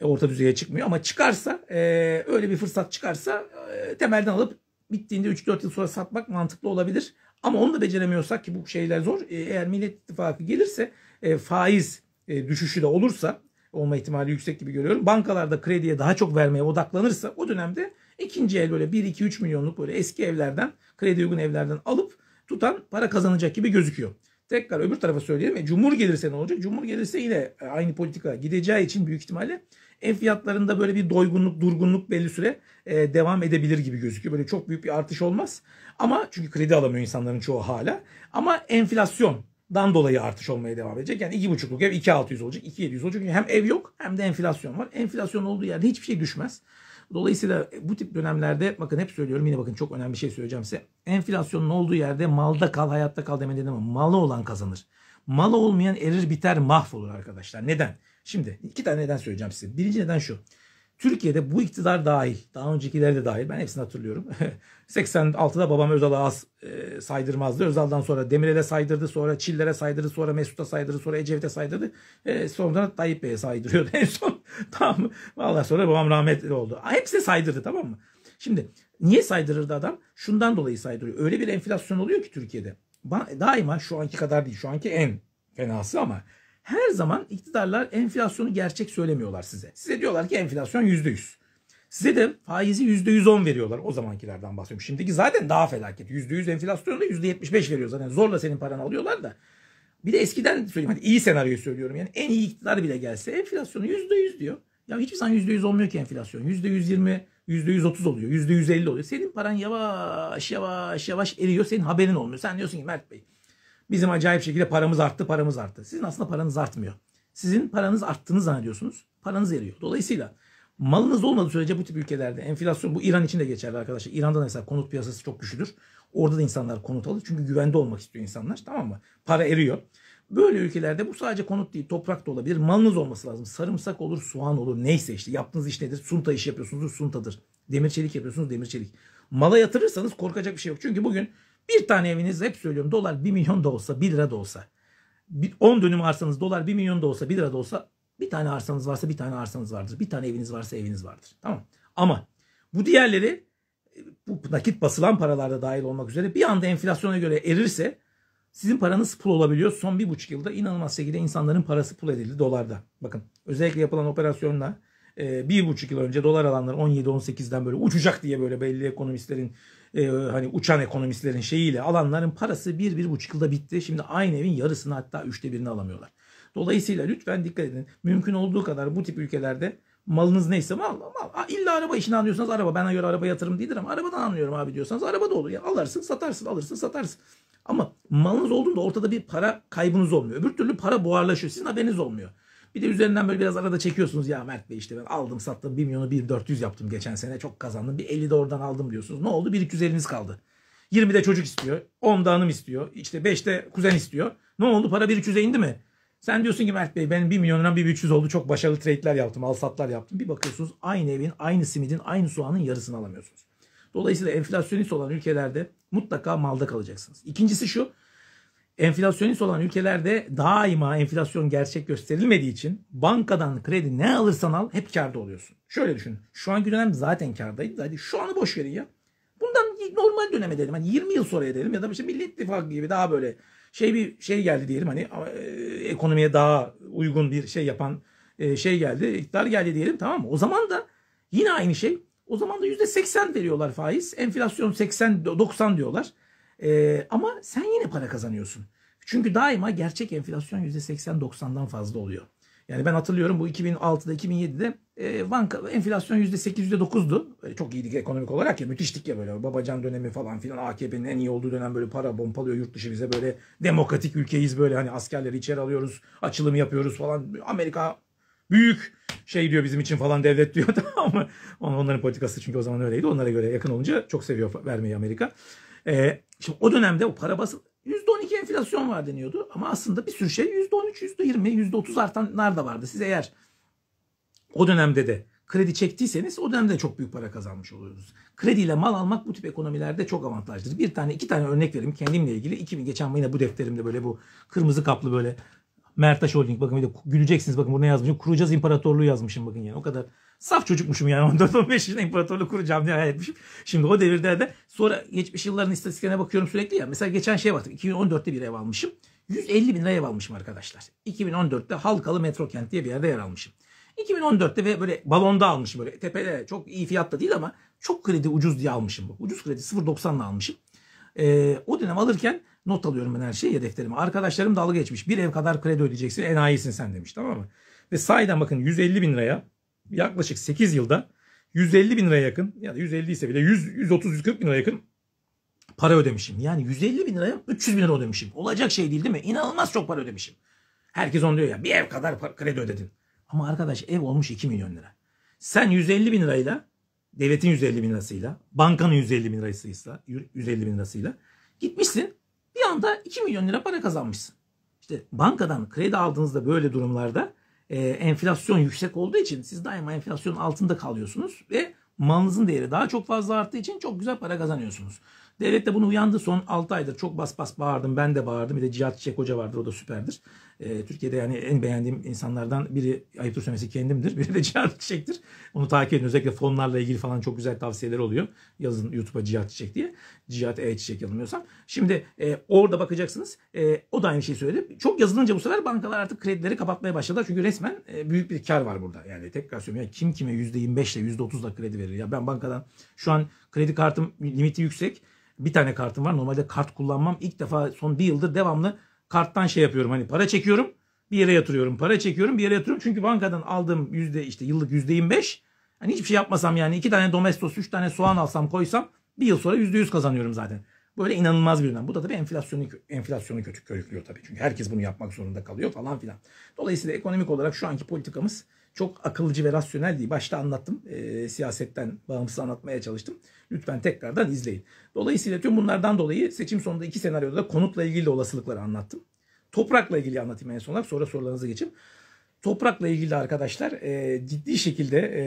E, orta düzeye çıkmıyor ama çıkarsa e, öyle bir fırsat çıkarsa e, temelden alıp bittiğinde 3-4 yıl sonra satmak mantıklı olabilir. Ama onu da beceremiyorsak ki bu şeyler zor. E, eğer Millet İttifakı gelirse e, faiz e, düşüşü de olursa olma ihtimali yüksek gibi görüyorum. Bankalarda krediye daha çok vermeye odaklanırsa o dönemde ikinci el böyle 1-2-3 milyonluk böyle eski evlerden kredi uygun evlerden alıp tutan para kazanacak gibi gözüküyor. Tekrar öbür tarafa söyleyelim. E, Cumhur gelirse ne olacak? Cumhur gelirse yine e, aynı politika gideceği için büyük ihtimalle ev fiyatlarında böyle bir doygunluk, durgunluk belli süre e, devam edebilir gibi gözüküyor. Böyle çok büyük bir artış olmaz. Ama çünkü kredi alamıyor insanların çoğu hala. Ama enflasyon dan dolayı artış olmaya devam edecek. Yani iki 2,5'luk ev 2,600 olacak, 2,700 olacak. Çünkü hem ev yok hem de enflasyon var. Enflasyon olduğu yerde hiçbir şey düşmez. Dolayısıyla bu tip dönemlerde bakın hep söylüyorum yine bakın çok önemli bir şey söyleyeceğim size. Enflasyonun olduğu yerde malda kal hayatta kal demedim ama malı olan kazanır. Malı olmayan erir biter mahvolur arkadaşlar. Neden? Şimdi iki tane neden söyleyeceğim size. Birinci neden şu. Türkiye'de bu iktidar dahil, daha öncekileri de dahil, ben hepsini hatırlıyorum. 86'da babam Özal'a az e, saydırmazdı. Özal'dan sonra Demirel'e saydırdı, sonra Çiller'e saydırdı, sonra Mesut'a saydırdı, sonra Ecevit'e saydırdı. E, sonra Tayyip Bey'e saydırıyordu en son. tamam mı? Vallahi sonra babam rahmetli oldu. Hepsi saydırdı tamam mı? Şimdi niye saydırırdı adam? Şundan dolayı saydırıyor. Öyle bir enflasyon oluyor ki Türkiye'de. Daima şu anki kadar değil, şu anki en fenası ama her zaman iktidarlar enflasyonu gerçek söylemiyorlar size. Size diyorlar ki enflasyon yüzde yüz. Size de faizi yüzde yüz on veriyorlar. O zamankilerden bahsediyorum. Şimdiki zaten daha felaket. yüzde yetmiş beş veriyor zaten. Zorla senin paranı alıyorlar da. Bir de eskiden söyleyeyim. Hani iyi senaryo söylüyorum. Yani en iyi iktidar bile gelse enflasyonu yüzde yüz diyor. Ya hiçbir zaman yüz olmuyor ki enflasyon. yüz otuz oluyor. yüzde yüz elli oluyor. Senin paran yavaş yavaş yavaş eriyor. Senin haberin olmuyor. Sen diyorsun ki Mert Bey Bizim acayip şekilde paramız arttı, paramız arttı. Sizin aslında paranız artmıyor. Sizin paranız arttığını zannediyorsunuz. Paranız eriyor. Dolayısıyla malınız olmadığı sürece bu tip ülkelerde enflasyon bu İran için de geçerli arkadaşlar. İran'da mesela konut piyasası çok güçlüdür. Orada da insanlar konut alır. Çünkü güvende olmak istiyor insanlar. Tamam mı? Para eriyor. Böyle ülkelerde bu sadece konut değil toprak da olabilir. Malınız olması lazım. Sarımsak olur, soğan olur. Neyse işte yaptığınız iş nedir? Sunta iş yapıyorsunuz, suntadır. Demir çelik yapıyorsunuz, demir çelik. Mala yatırırsanız korkacak bir şey yok. Çünkü bugün bir tane eviniz hep söylüyorum dolar 1 milyon da olsa 1 lira da olsa 10 dönüm arsanız dolar 1 milyon da olsa 1 lira da olsa bir tane arsanız varsa bir tane arsanız vardır. Bir tane eviniz varsa eviniz vardır. Tamam. Ama bu diğerleri e, bu nakit basılan paralarda dahil olmak üzere bir anda enflasyona göre erirse sizin paranız pul olabiliyor. Son bir buçuk yılda inanılmaz şekilde insanların parası pul edildi dolarda. Bakın özellikle yapılan operasyonla e, bir buçuk yıl önce dolar alanlar 17-18'den böyle uçacak diye böyle belli ekonomistlerin e, hani uçan ekonomistlerin şeyiyle alanların parası bir, bir buçuk yılda bitti. Şimdi aynı evin yarısını hatta üçte birini alamıyorlar. Dolayısıyla lütfen dikkat edin. Mümkün olduğu kadar bu tip ülkelerde malınız neyse mal, mal. illa araba işini anlıyorsanız araba. Bana göre araba yatırım değildir ama arabadan anlıyorum abi diyorsanız araba da olur. Yani alırsın satarsın alırsın satarsın. Ama malınız olduğunda ortada bir para kaybınız olmuyor. Öbür türlü para buharlaşıyor. Sizin haberiniz olmuyor. Bir de üzerinden böyle biraz arada çekiyorsunuz ya Mert Bey işte ben aldım sattım 1 milyonu 1.400 yaptım geçen sene çok kazandım. Bir 50 de oradan aldım diyorsunuz. Ne oldu? eliniz kaldı. 20'de çocuk istiyor. 10'da hanım istiyor. İşte 5'te kuzen istiyor. Ne oldu? Para 1.300'e indi mi? Sen diyorsun ki Mert Bey ben 1 milyonundan 1.300 oldu. Çok başarılı trade'ler yaptım. Al satlar yaptım. Bir bakıyorsunuz aynı evin, aynı simidin, aynı soğanın yarısını alamıyorsunuz. Dolayısıyla enflasyonist olan ülkelerde mutlaka malda kalacaksınız. İkincisi şu Enflasyonist olan ülkelerde daima enflasyon gerçek gösterilmediği için bankadan kredi ne alırsan al hep karda oluyorsun. Şöyle düşün. Şu anki dönem zaten kardaydı. Hadi şu anı boş verin ya. Bundan normal döneme edelim. Hani 20 yıl sonra edelim ya da işte Milli İttifak gibi daha böyle şey bir şey geldi diyelim hani e, ekonomiye daha uygun bir şey yapan e, şey geldi. iktidar geldi diyelim tamam mı? O zaman da yine aynı şey. O zaman da %80 veriyorlar faiz. Enflasyon 80 90 diyorlar. E, ama sen yine para kazanıyorsun. Çünkü daima gerçek enflasyon %80-90'dan fazla oluyor. Yani ben hatırlıyorum bu 2006'da 2007'de e, banka enflasyon %8 %9'du. E, çok iyiydik ekonomik olarak ya müthiştik ya böyle babacan dönemi falan filan AKP'nin en iyi olduğu dönem böyle para bombalıyor, yurt dışı bize böyle demokratik ülkeyiz böyle hani askerleri içeri alıyoruz açılımı yapıyoruz falan Amerika büyük şey diyor bizim için falan devlet diyor tamam mı? Onların politikası çünkü o zaman öyleydi onlara göre yakın olunca çok seviyor vermeyi Amerika. E, şimdi o dönemde o para basılı %12 enflasyon var deniyordu ama aslında bir sürü şey %13, %20, %30 artanlar da vardı. Siz eğer o dönemde de kredi çektiyseniz o dönemde çok büyük para kazanmış oluyorsunuz. Krediyle mal almak bu tip ekonomilerde çok avantajlıdır. Bir tane iki tane örnek vereyim kendimle ilgili. 2000 geçen yine bu defterimde böyle bu kırmızı kaplı böyle Mertaş Holding bakın bir de güleceksiniz bakın burada yazmışım. Kuracağız İmparatorluğu yazmışım bakın yani o kadar Saf çocukmuşum yani 14-15 yaşında imparatorluk kuracağım diye hayal etmişim. Şimdi o devirde de sonra geçmiş yılların istatistiklerine bakıyorum sürekli ya. Mesela geçen şeye baktık. 2014'te bir ev almışım. 150 bin lira ev almışım arkadaşlar. 2014'te Halkalı Metrokent diye bir yerde yer almışım. 2014'te ve böyle balonda almışım böyle tepede çok iyi fiyatta değil ama çok kredi ucuz diye almışım. bu Ucuz kredi 0.90'la almışım. Ee, o dönem alırken not alıyorum ben her şeyi ya Arkadaşlarım dalga geçmiş. Bir ev kadar kredi ödeyeceksin enayisin sen demiş tamam mı? Ve sahiden bakın 150 bin liraya yaklaşık 8 yılda 150 bin liraya yakın ya da 150 ise bile 100, 130 140 bin liraya yakın para ödemişim. Yani 150 bin liraya 300 bin lira ödemişim. Olacak şey değil değil mi? İnanılmaz çok para ödemişim. Herkes onu diyor ya bir ev kadar kredi ödedin. Ama arkadaş ev olmuş 2 milyon lira. Sen 150 bin lirayla devletin 150 bin lirasıyla bankanın 150 bin lirasıyla 150 bin lirasıyla gitmişsin bir anda 2 milyon lira para kazanmışsın. İşte bankadan kredi aldığınızda böyle durumlarda e, enflasyon yüksek olduğu için siz daima enflasyonun altında kalıyorsunuz ve malınızın değeri daha çok fazla arttığı için çok güzel para kazanıyorsunuz. Devlet de bunu uyandı son 6 aydır çok bas bas bağırdım ben de bağırdım bir de Cihat Çiçek Hoca vardır o da süperdir. E, Türkiye'de yani en beğendiğim insanlardan biri ayıptır söylemesi kendimdir. Biri de Cihat Çiçek'tir. Onu takip edin. Özellikle fonlarla ilgili falan çok güzel tavsiyeler oluyor. Yazın YouTube'a Cihat Çiçek diye. Cihat E Çiçek yanılmıyorsam. Şimdi e, orada bakacaksınız. E, o da aynı şeyi söyledi. Çok yazılınca bu sefer bankalar artık kredileri kapatmaya başladılar. Çünkü resmen e, büyük bir kar var burada. Yani tekrar söylüyorum. Yani kim kime %25 ile %30'la kredi verir. Ya ben bankadan şu an kredi kartım limiti yüksek. Bir tane kartım var. Normalde kart kullanmam. İlk defa son bir yıldır devamlı karttan şey yapıyorum hani para çekiyorum bir yere yatırıyorum para çekiyorum bir yere yatırıyorum çünkü bankadan aldığım yüzde işte yıllık yüzde 25 hani hiçbir şey yapmasam yani iki tane domestos üç tane soğan alsam koysam bir yıl sonra yüzde yüz kazanıyorum zaten. Böyle inanılmaz bir yönden. Bu da tabii enflasyonu, enflasyonu kötü körüklüyor tabii. Çünkü herkes bunu yapmak zorunda kalıyor falan filan. Dolayısıyla ekonomik olarak şu anki politikamız çok akıllıcı ve rasyonel değil. Başta anlattım. E, siyasetten bağımsız anlatmaya çalıştım. Lütfen tekrardan izleyin. Dolayısıyla tüm bunlardan dolayı seçim sonunda iki senaryoda da konutla ilgili de olasılıkları anlattım. Toprakla ilgili anlatayım en son olarak. Sonra sorularınızı geçeyim. Toprakla ilgili arkadaşlar e, ciddi şekilde e,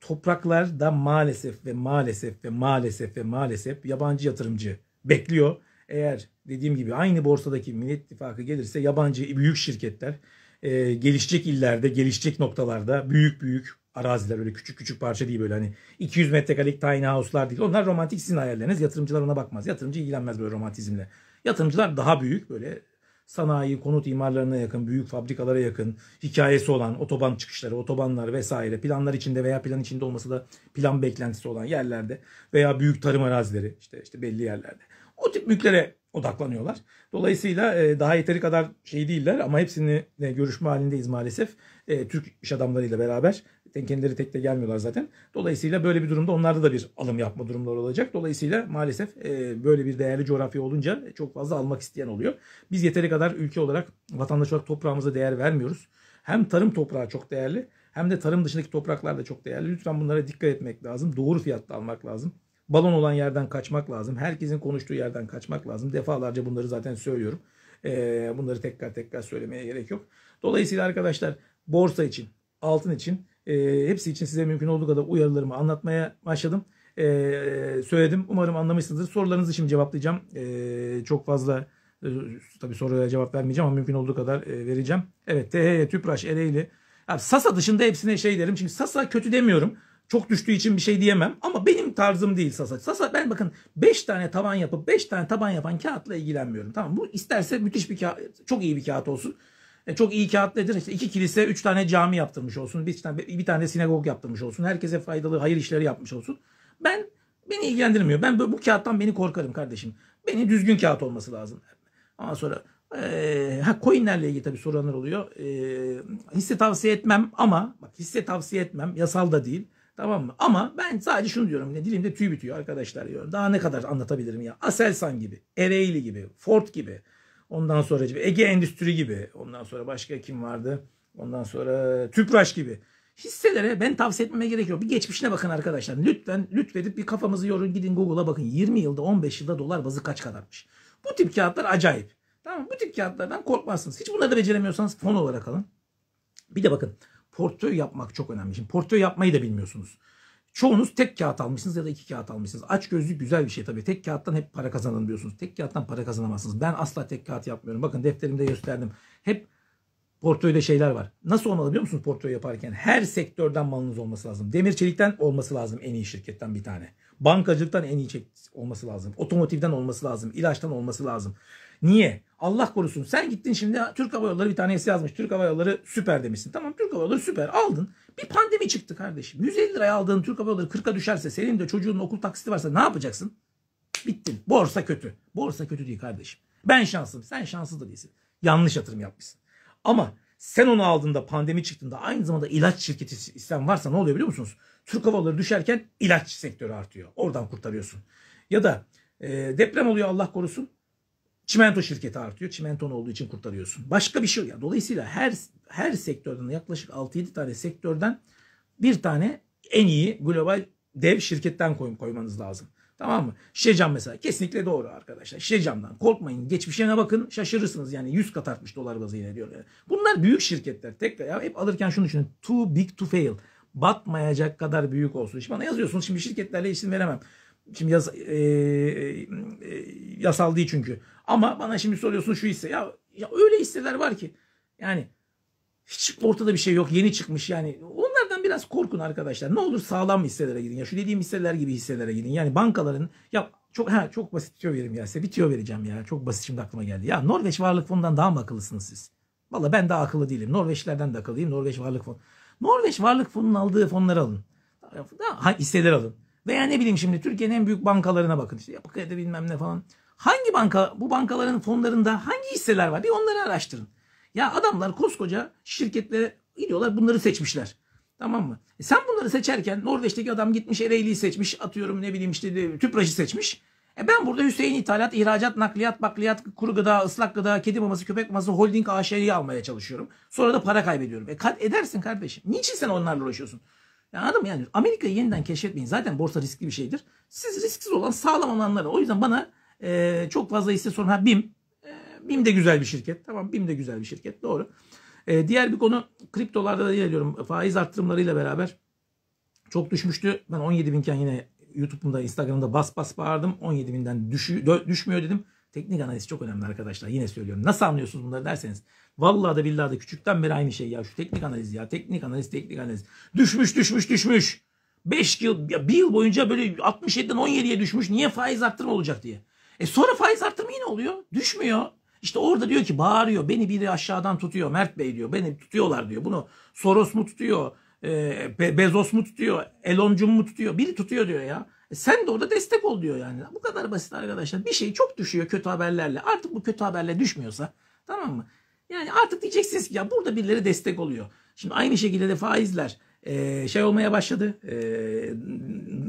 topraklarda maalesef ve maalesef ve maalesef ve maalesef yabancı yatırımcı bekliyor. Eğer dediğim gibi aynı borsadaki Millet İttifakı gelirse yabancı büyük şirketler e, gelişecek illerde, gelişecek noktalarda büyük büyük araziler öyle küçük küçük parça değil böyle hani 200 metrekarelik tiny house'lar değil. Onlar romantik sizin hayalleriniz. Yatırımcılar ona bakmaz. Yatırımcı ilgilenmez böyle romantizmle. Yatırımcılar daha büyük böyle sanayi, konut imarlarına yakın, büyük fabrikalara yakın, hikayesi olan otoban çıkışları, otobanlar vesaire, planlar içinde veya plan içinde olması da plan beklentisi olan yerlerde veya büyük tarım arazileri işte işte belli yerlerde. O tip mülklere odaklanıyorlar. Dolayısıyla e, daha yeteri kadar şey değiller ama hepsini e, görüşme halindeyiz maalesef. E, Türk iş adamlarıyla beraber. Kendileri tek de gelmiyorlar zaten. Dolayısıyla böyle bir durumda onlarda da bir alım yapma durumları olacak. Dolayısıyla maalesef e, böyle bir değerli coğrafya olunca çok fazla almak isteyen oluyor. Biz yeteri kadar ülke olarak vatandaş olarak toprağımıza değer vermiyoruz. Hem tarım toprağı çok değerli hem de tarım dışındaki topraklar da çok değerli. Lütfen bunlara dikkat etmek lazım. Doğru fiyatta almak lazım balon olan yerden kaçmak lazım. Herkesin konuştuğu yerden kaçmak lazım. Defalarca bunları zaten söylüyorum. Ee, bunları tekrar tekrar söylemeye gerek yok. Dolayısıyla arkadaşlar borsa için, altın için e, hepsi için size mümkün olduğu kadar uyarılarımı anlatmaya başladım. Ee, söyledim. Umarım anlamışsınızdır. Sorularınızı şimdi cevaplayacağım. Ee, çok fazla e, tabii soruya cevap vermeyeceğim ama mümkün olduğu kadar e, vereceğim. Evet THY, Tüpraş, Ereğli. Abi, Sasa dışında hepsine şey derim. Çünkü Sasa kötü demiyorum çok düştüğü için bir şey diyemem. Ama benim tarzım değil Sasa. Sasa ben bakın 5 tane taban yapıp 5 tane taban yapan kağıtla ilgilenmiyorum. Tamam bu isterse müthiş bir kağıt, çok iyi bir kağıt olsun. E, çok iyi kağıt nedir? İşte iki kilise, üç tane cami yaptırmış olsun. Bir tane, bir tane sinagog yaptırmış olsun. Herkese faydalı hayır işleri yapmış olsun. Ben beni ilgilendirmiyor. Ben bu, bu kağıttan beni korkarım kardeşim. Beni düzgün kağıt olması lazım. Ama sonra e, ha coinlerle ilgili tabii soranlar oluyor. E, hisse tavsiye etmem ama bak hisse tavsiye etmem. Yasal da değil. Tamam mı? Ama ben sadece şunu diyorum. Ne dilimde tüy bitiyor arkadaşlar diyorum. Daha ne kadar anlatabilirim ya? Aselsan gibi, Ereğli gibi, Ford gibi. Ondan sonra Ege Endüstri gibi. Ondan sonra başka kim vardı? Ondan sonra Tüpraş gibi. Hisselere ben tavsiye etmeme gerek yok. Bir geçmişine bakın arkadaşlar. Lütfen lütfedip bir kafamızı yorun gidin Google'a bakın. 20 yılda 15 yılda dolar bazı kaç kadarmış. Bu tip kağıtlar acayip. Tamam bu tip kağıtlardan korkmazsınız. Hiç bunları da beceremiyorsanız fon olarak alın. Bir de bakın portföy yapmak çok önemli. Şimdi portföy yapmayı da bilmiyorsunuz. Çoğunuz tek kağıt almışsınız ya da iki kağıt almışsınız. Aç gözlü güzel bir şey tabii. Tek kağıttan hep para kazanın diyorsunuz. Tek kağıttan para kazanamazsınız. Ben asla tek kağıt yapmıyorum. Bakın defterimde gösterdim. Hep portföyde şeyler var. Nasıl olmalı biliyor musunuz portföy yaparken? Her sektörden malınız olması lazım. Demir çelikten olması lazım en iyi şirketten bir tane. Bankacılıktan en iyi olması lazım. Otomotivden olması lazım. İlaçtan olması lazım. Niye? Allah korusun sen gittin şimdi Türk Hava Yolları bir tanesi yazmış. Türk Hava Yolları süper demişsin. Tamam Türk Hava Yolları süper aldın. Bir pandemi çıktı kardeşim. 150 liraya aldığın Türk Hava Yolları 40'a düşerse senin de çocuğunun okul taksiti varsa ne yapacaksın? Bittin. Borsa kötü. Borsa kötü değil kardeşim. Ben şanslıyım. Sen şanssız da değilsin. Yanlış yatırım yapmışsın. Ama sen onu aldığında pandemi çıktığında aynı zamanda ilaç şirketi sistem varsa ne oluyor biliyor musunuz? Türk Hava Yolları düşerken ilaç sektörü artıyor. Oradan kurtarıyorsun. Ya da e, deprem oluyor Allah korusun. Çimento şirketi artıyor. Çimenton olduğu için kurtarıyorsun. Başka bir şey yok. dolayısıyla her her sektörden yaklaşık 6-7 tane sektörden bir tane en iyi global dev şirketten koyum koymanız lazım. Tamam mı? Şişecam mesela kesinlikle doğru arkadaşlar. Şişecam'dan korkmayın. Geçmişine bakın şaşırırsınız. Yani 100 kat artmış dolar bazı diyor. Yani. Bunlar büyük şirketler. Tekrar ya hep alırken şunu düşünün. Too big to fail. Batmayacak kadar büyük olsun. Şimdi bana yazıyorsunuz. Şimdi şirketlerle isim veremem. Şimdi yas, e, e, e, yasal değil çünkü. Ama bana şimdi soruyorsun şu hisse. Ya, ya öyle hisseler var ki. Yani hiç ortada bir şey yok. Yeni çıkmış yani. Onlardan biraz korkun arkadaşlar. Ne olur sağlam hisselere gidin. Ya şu dediğim hisseler gibi hisselere gidin. Yani bankaların ya çok ha çok basit bitiyor verim ya size. Bitiyor vereceğim ya. Çok basit şimdi aklıma geldi. Ya Norveç Varlık Fonu'ndan daha mı akıllısınız siz? Valla ben daha akıllı değilim. Norveçlerden de akıllıyım. Norveç Varlık Fonu. Norveç Varlık Fonu'nun aldığı fonları alın. Ha, hisseler alın. Veya ne bileyim şimdi Türkiye'nin en büyük bankalarına bakın. İşte yapı kredi bilmem ne falan. Hangi banka bu bankaların fonlarında hangi hisseler var? Bir onları araştırın. Ya adamlar koskoca şirketlere gidiyorlar bunları seçmişler. Tamam mı? E sen bunları seçerken Norveç'teki adam gitmiş Ereğli'yi seçmiş. Atıyorum ne bileyim işte e, Tüpraş'ı seçmiş. E ben burada Hüseyin İthalat, ihracat, Nakliyat, Bakliyat, Kuru Gıda, Islak Gıda, Kedi Maması, Köpek Maması, Holding AŞ'yi almaya çalışıyorum. Sonra da para kaybediyorum. E kat edersin kardeşim. Niçin sen onlarla uğraşıyorsun? Ya anladın Yani Amerika'yı yeniden keşfetmeyin. Zaten borsa riskli bir şeydir. Siz risksiz olan sağlam olanlara. O yüzden bana e, çok fazla hisse sonra ha, BİM. E, BİM de güzel bir şirket. Tamam BİM de güzel bir şirket. Doğru. E, diğer bir konu kriptolarda da ilerliyorum. Faiz arttırımlarıyla beraber çok düşmüştü. Ben 17 binken yine YouTube'umda, Instagram'da bas bas bağırdım. 17 binden düşü, düşmüyor dedim. Teknik analiz çok önemli arkadaşlar. Yine söylüyorum. Nasıl anlıyorsunuz bunları derseniz. Vallahi da billahi de küçükten beri aynı şey ya. Şu teknik analiz ya. Teknik analiz, teknik analiz. Düşmüş, düşmüş, düşmüş. 5 yıl, ya bir yıl boyunca böyle 67'den 17'ye düşmüş. Niye faiz arttırma olacak diye. E sonra faiz arttırma yine oluyor. Düşmüyor. İşte orada diyor ki bağırıyor. Beni biri aşağıdan tutuyor. Mert Bey diyor. Beni tutuyorlar diyor. Bunu Soros mu tutuyor? E, Be Bezos mu tutuyor? Eloncum mu tutuyor? Biri tutuyor diyor ya. E sen de orada destek ol diyor yani. Bu kadar basit arkadaşlar. Bir şey çok düşüyor kötü haberlerle. Artık bu kötü haberle düşmüyorsa tamam mı? Yani artık diyeceksiniz ki ya burada birileri destek oluyor. Şimdi aynı şekilde de faizler e, şey olmaya başladı. E,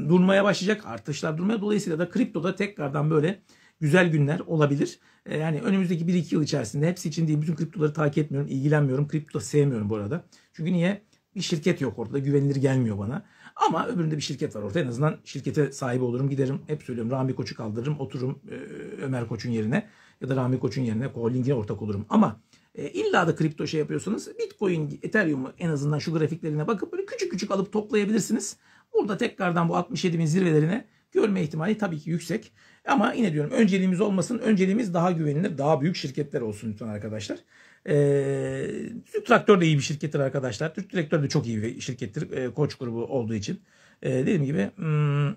durmaya başlayacak. Artışlar durmaya dolayısıyla da kriptoda tekrardan böyle güzel günler olabilir. E, yani önümüzdeki 1-2 yıl içerisinde hepsi için değil bütün kriptoları takip etmiyorum, ilgilenmiyorum. Kripto sevmiyorum bu arada. Çünkü niye? Bir şirket yok ortada. Güvenilir gelmiyor bana. Ama öbüründe bir şirket var orada. En azından şirkete sahip olurum. Giderim. Hep söylüyorum. Rami Koç'u kaldırırım. Otururum e, Ömer Koç'un yerine. Ya da Rami Koç'un yerine holdingine ortak olurum. Ama e, illa da kripto şey yapıyorsanız Bitcoin, Ethereum'u en azından şu grafiklerine bakıp böyle küçük küçük alıp toplayabilirsiniz. Burada tekrardan bu 67 bin zirvelerine görme ihtimali tabii ki yüksek. Ama yine diyorum önceliğimiz olmasın. Önceliğimiz daha güvenilir, daha büyük şirketler olsun lütfen arkadaşlar. E, Türk Traktör de iyi bir şirkettir arkadaşlar. Türk Traktör de çok iyi bir şirkettir. E, koç grubu olduğu için. E, dediğim gibi hmm,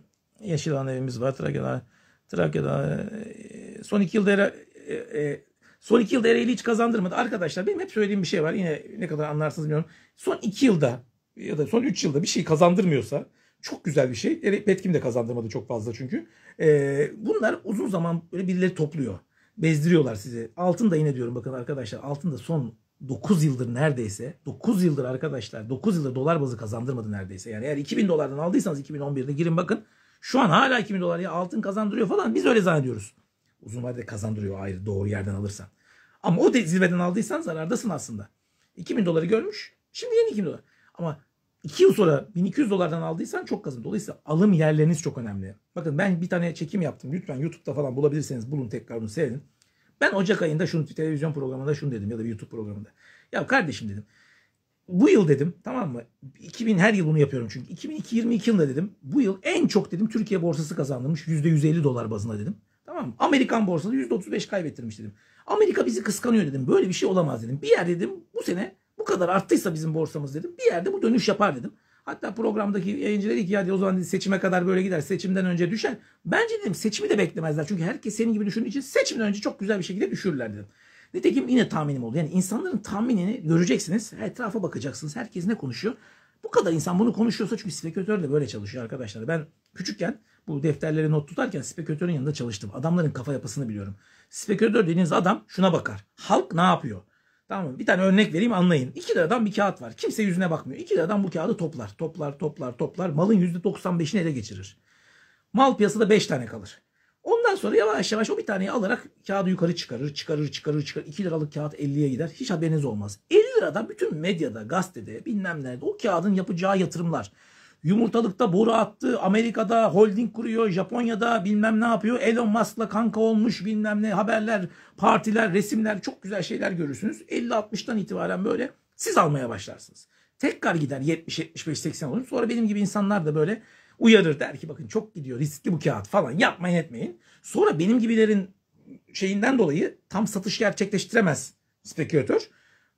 Yeşilan evimiz var. Trakya'da, Trakya'da e, son iki yılda e, e, son iki yılda Ereğli hiç kazandırmadı. Arkadaşlar benim hep söylediğim bir şey var. Yine ne kadar anlarsınız bilmiyorum. Son iki yılda ya da son üç yılda bir şey kazandırmıyorsa çok güzel bir şey. Petkim de kazandırmadı çok fazla çünkü. E, bunlar uzun zaman böyle birileri topluyor. Bezdiriyorlar sizi. Altın da yine diyorum bakın arkadaşlar altın da son 9 yıldır neredeyse 9 yıldır arkadaşlar 9 yıldır dolar bazı kazandırmadı neredeyse. Yani eğer 2000 dolardan aldıysanız 2011'de girin bakın şu an hala 2000 dolar ya altın kazandırıyor falan biz öyle zannediyoruz. Uzun vadede kazandırıyor ayrı doğru yerden alırsan. Ama o zirveden aldıysan zarardasın aslında. 2000 doları görmüş şimdi yeni 2000 dolar. Ama 2 yıl sonra 1200 dolardan aldıysan çok kazın. Dolayısıyla alım yerleriniz çok önemli. Bakın ben bir tane çekim yaptım. Lütfen YouTube'da falan bulabilirseniz bulun tekrar bunu seyredin. Ben Ocak ayında şunu televizyon programında şunu dedim ya da bir YouTube programında. Ya kardeşim dedim. Bu yıl dedim tamam mı? 2000 her yıl bunu yapıyorum çünkü. 2022 yılında dedim. Bu yıl en çok dedim Türkiye borsası kazandırmış %150 dolar bazında dedim. Tamam mı? Amerikan borsası %35 kaybettirmiş dedim. Amerika bizi kıskanıyor dedim. Böyle bir şey olamaz dedim. Bir yer dedim bu sene bu kadar arttıysa bizim borsamız dedim. Bir yerde bu dönüş yapar dedim. Hatta programdaki yayıncılar iki hadi o zaman dedi, seçime kadar böyle gider. Seçimden önce düşer. Bence dedim seçimi de beklemezler. Çünkü herkes senin gibi düşündüğü için seçimden önce çok güzel bir şekilde düşürürler dedim. Nitekim yine tahminim oldu. Yani insanların tahminini göreceksiniz. Etrafa bakacaksınız. Herkes ne konuşuyor? Bu kadar insan bunu konuşuyorsa çünkü spekülatör de böyle çalışıyor arkadaşlar. Ben küçükken bu defterlere not tutarken spekülatörün yanında çalıştım. Adamların kafa yapısını biliyorum. Spekülatör dediğiniz adam şuna bakar. Halk ne yapıyor? Tamam mı? Bir tane örnek vereyim anlayın. İki liradan bir kağıt var. Kimse yüzüne bakmıyor. İki liradan bu kağıdı toplar. Toplar, toplar, toplar. Malın yüzde %95'ini ele geçirir. Mal piyasada 5 tane kalır. Ondan sonra yavaş yavaş o bir taneyi alarak kağıdı yukarı çıkarır, çıkarır, çıkarır, çıkarır. 2 liralık kağıt 50'ye gider. Hiç haberiniz olmaz. 50 liradan bütün medyada, gazetede, bilmem nerede o kağıdın yapacağı yatırımlar Yumurtalıkta boru attı. Amerika'da holding kuruyor. Japonya'da bilmem ne yapıyor. Elon Musk'la kanka olmuş bilmem ne haberler, partiler, resimler çok güzel şeyler görürsünüz. 50-60'tan itibaren böyle siz almaya başlarsınız. Tekrar gider 70-75-80 olur. Sonra benim gibi insanlar da böyle uyarır der ki bakın çok gidiyor riskli bu kağıt falan yapmayın etmeyin. Sonra benim gibilerin şeyinden dolayı tam satış gerçekleştiremez spekülatör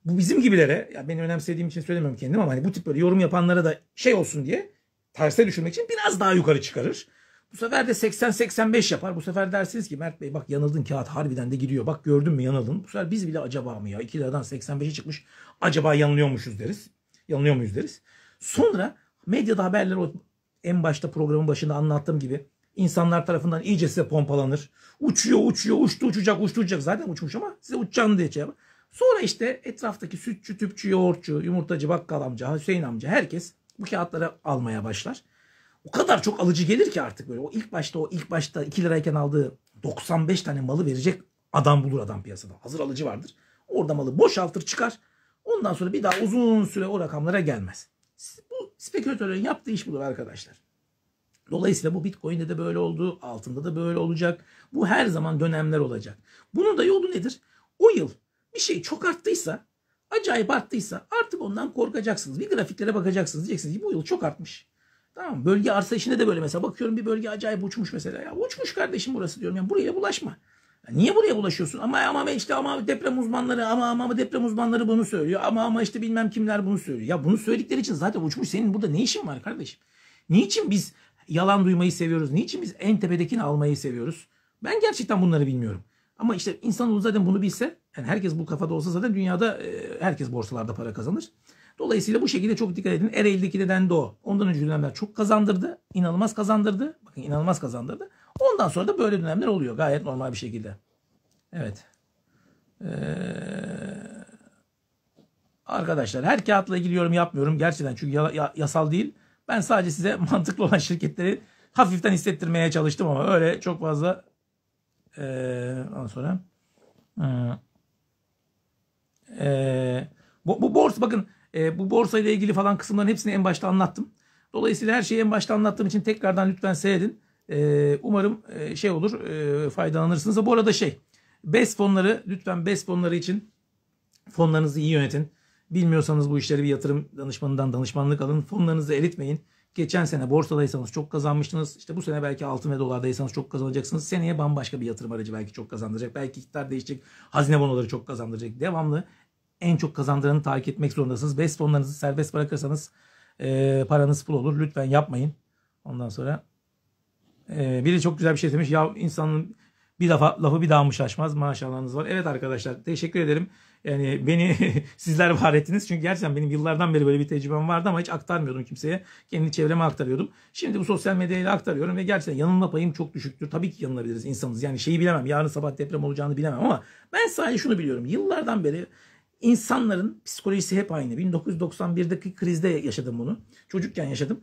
bu bizim gibilere ya beni önemsediğim için söylemiyorum kendim ama hani bu tip böyle yorum yapanlara da şey olsun diye terse düşürmek için biraz daha yukarı çıkarır. Bu sefer de 80-85 yapar. Bu sefer dersiniz ki Mert Bey bak yanıldın kağıt harbiden de gidiyor. Bak gördün mü yanıldın. Bu sefer biz bile acaba mı ya 2 liradan 85'e çıkmış acaba yanılıyormuşuz deriz. Yanılıyor muyuz deriz. Sonra medyada haberler en başta programın başında anlattığım gibi insanlar tarafından iyice size pompalanır. Uçuyor uçuyor uçtu uçacak uçtu uçacak zaten uçmuş ama size uçacağını diye şey Sonra işte etraftaki sütçü, tüpçü, yoğurtçu, yumurtacı, bakkal amca, Hüseyin amca herkes bu kağıtları almaya başlar. O kadar çok alıcı gelir ki artık böyle. O ilk başta o ilk başta 2 lirayken aldığı 95 tane malı verecek adam bulur adam piyasada. Hazır alıcı vardır. Orada malı boşaltır çıkar. Ondan sonra bir daha uzun süre o rakamlara gelmez. Bu spekülatörlerin yaptığı iş budur arkadaşlar. Dolayısıyla bu Bitcoin'de de böyle oldu, altında da böyle olacak. Bu her zaman dönemler olacak. Bunun da yolu nedir? O yıl bir şey çok arttıysa acayip arttıysa artık ondan korkacaksınız. Bir grafiklere bakacaksınız. Diyeceksiniz ki bu yıl çok artmış. Tamam Bölge arsa işinde de böyle mesela. Bakıyorum bir bölge acayip uçmuş mesela. Ya uçmuş kardeşim burası diyorum. Yani buraya bulaşma. Ya niye buraya bulaşıyorsun? Ama ama işte ama deprem uzmanları ama ama deprem uzmanları bunu söylüyor. Ama ama işte bilmem kimler bunu söylüyor. Ya bunu söyledikleri için zaten uçmuş. Senin burada ne işin var kardeşim? Niçin biz yalan duymayı seviyoruz? Niçin biz en tepedekini almayı seviyoruz? Ben gerçekten bunları bilmiyorum. Ama işte insanoğlu zaten bunu bilse, yani herkes bu kafada olsa zaten dünyada e, herkes borsalarda para kazanır. Dolayısıyla bu şekilde çok dikkat edin. Ereğli'deki neden de o. Ondan önce dönemler çok kazandırdı. inanılmaz kazandırdı. Bakın inanılmaz kazandırdı. Ondan sonra da böyle dönemler oluyor gayet normal bir şekilde. Evet. Ee, arkadaşlar her kağıtla ilgili yorum yapmıyorum gerçekten çünkü ya, ya, yasal değil. Ben sadece size mantıklı olan şirketleri hafiften hissettirmeye çalıştım ama öyle çok fazla ee, ondan sonra ee, bu, bu borsa bakın e, bu borsa ile ilgili falan kısımların hepsini en başta anlattım. Dolayısıyla her şeyi en başta anlattığım için tekrardan lütfen seyredin. Ee, umarım e, şey olur e, faydalanırsınız. Bu arada şey BES fonları lütfen BES fonları için fonlarınızı iyi yönetin. Bilmiyorsanız bu işleri bir yatırım danışmanından danışmanlık alın. Fonlarınızı eritmeyin. Geçen sene borsadaysanız çok kazanmıştınız. İşte bu sene belki altın ve dolardaysanız çok kazanacaksınız. Seneye bambaşka bir yatırım aracı belki çok kazandıracak. Belki iktidar değişecek. Hazine bonoları çok kazandıracak. Devamlı en çok kazandıranı takip etmek zorundasınız. Best fonlarınızı serbest bırakırsanız e, paranız pul olur. Lütfen yapmayın. Ondan sonra e, biri çok güzel bir şey demiş. Ya insanın bir lafa, lafı bir daha mı şaşmaz? Maşallahınız var. Evet arkadaşlar teşekkür ederim. Yani beni sizler var ettiniz. Çünkü gerçekten benim yıllardan beri böyle bir tecrübem vardı ama hiç aktarmıyordum kimseye. Kendi çevreme aktarıyordum. Şimdi bu sosyal medyayla aktarıyorum ve gerçekten yanılma payım çok düşüktür. Tabii ki yanılabiliriz insanız. Yani şeyi bilemem. Yarın sabah deprem olacağını bilemem ama ben sadece şunu biliyorum. Yıllardan beri insanların psikolojisi hep aynı. 1991'deki krizde yaşadım bunu. Çocukken yaşadım.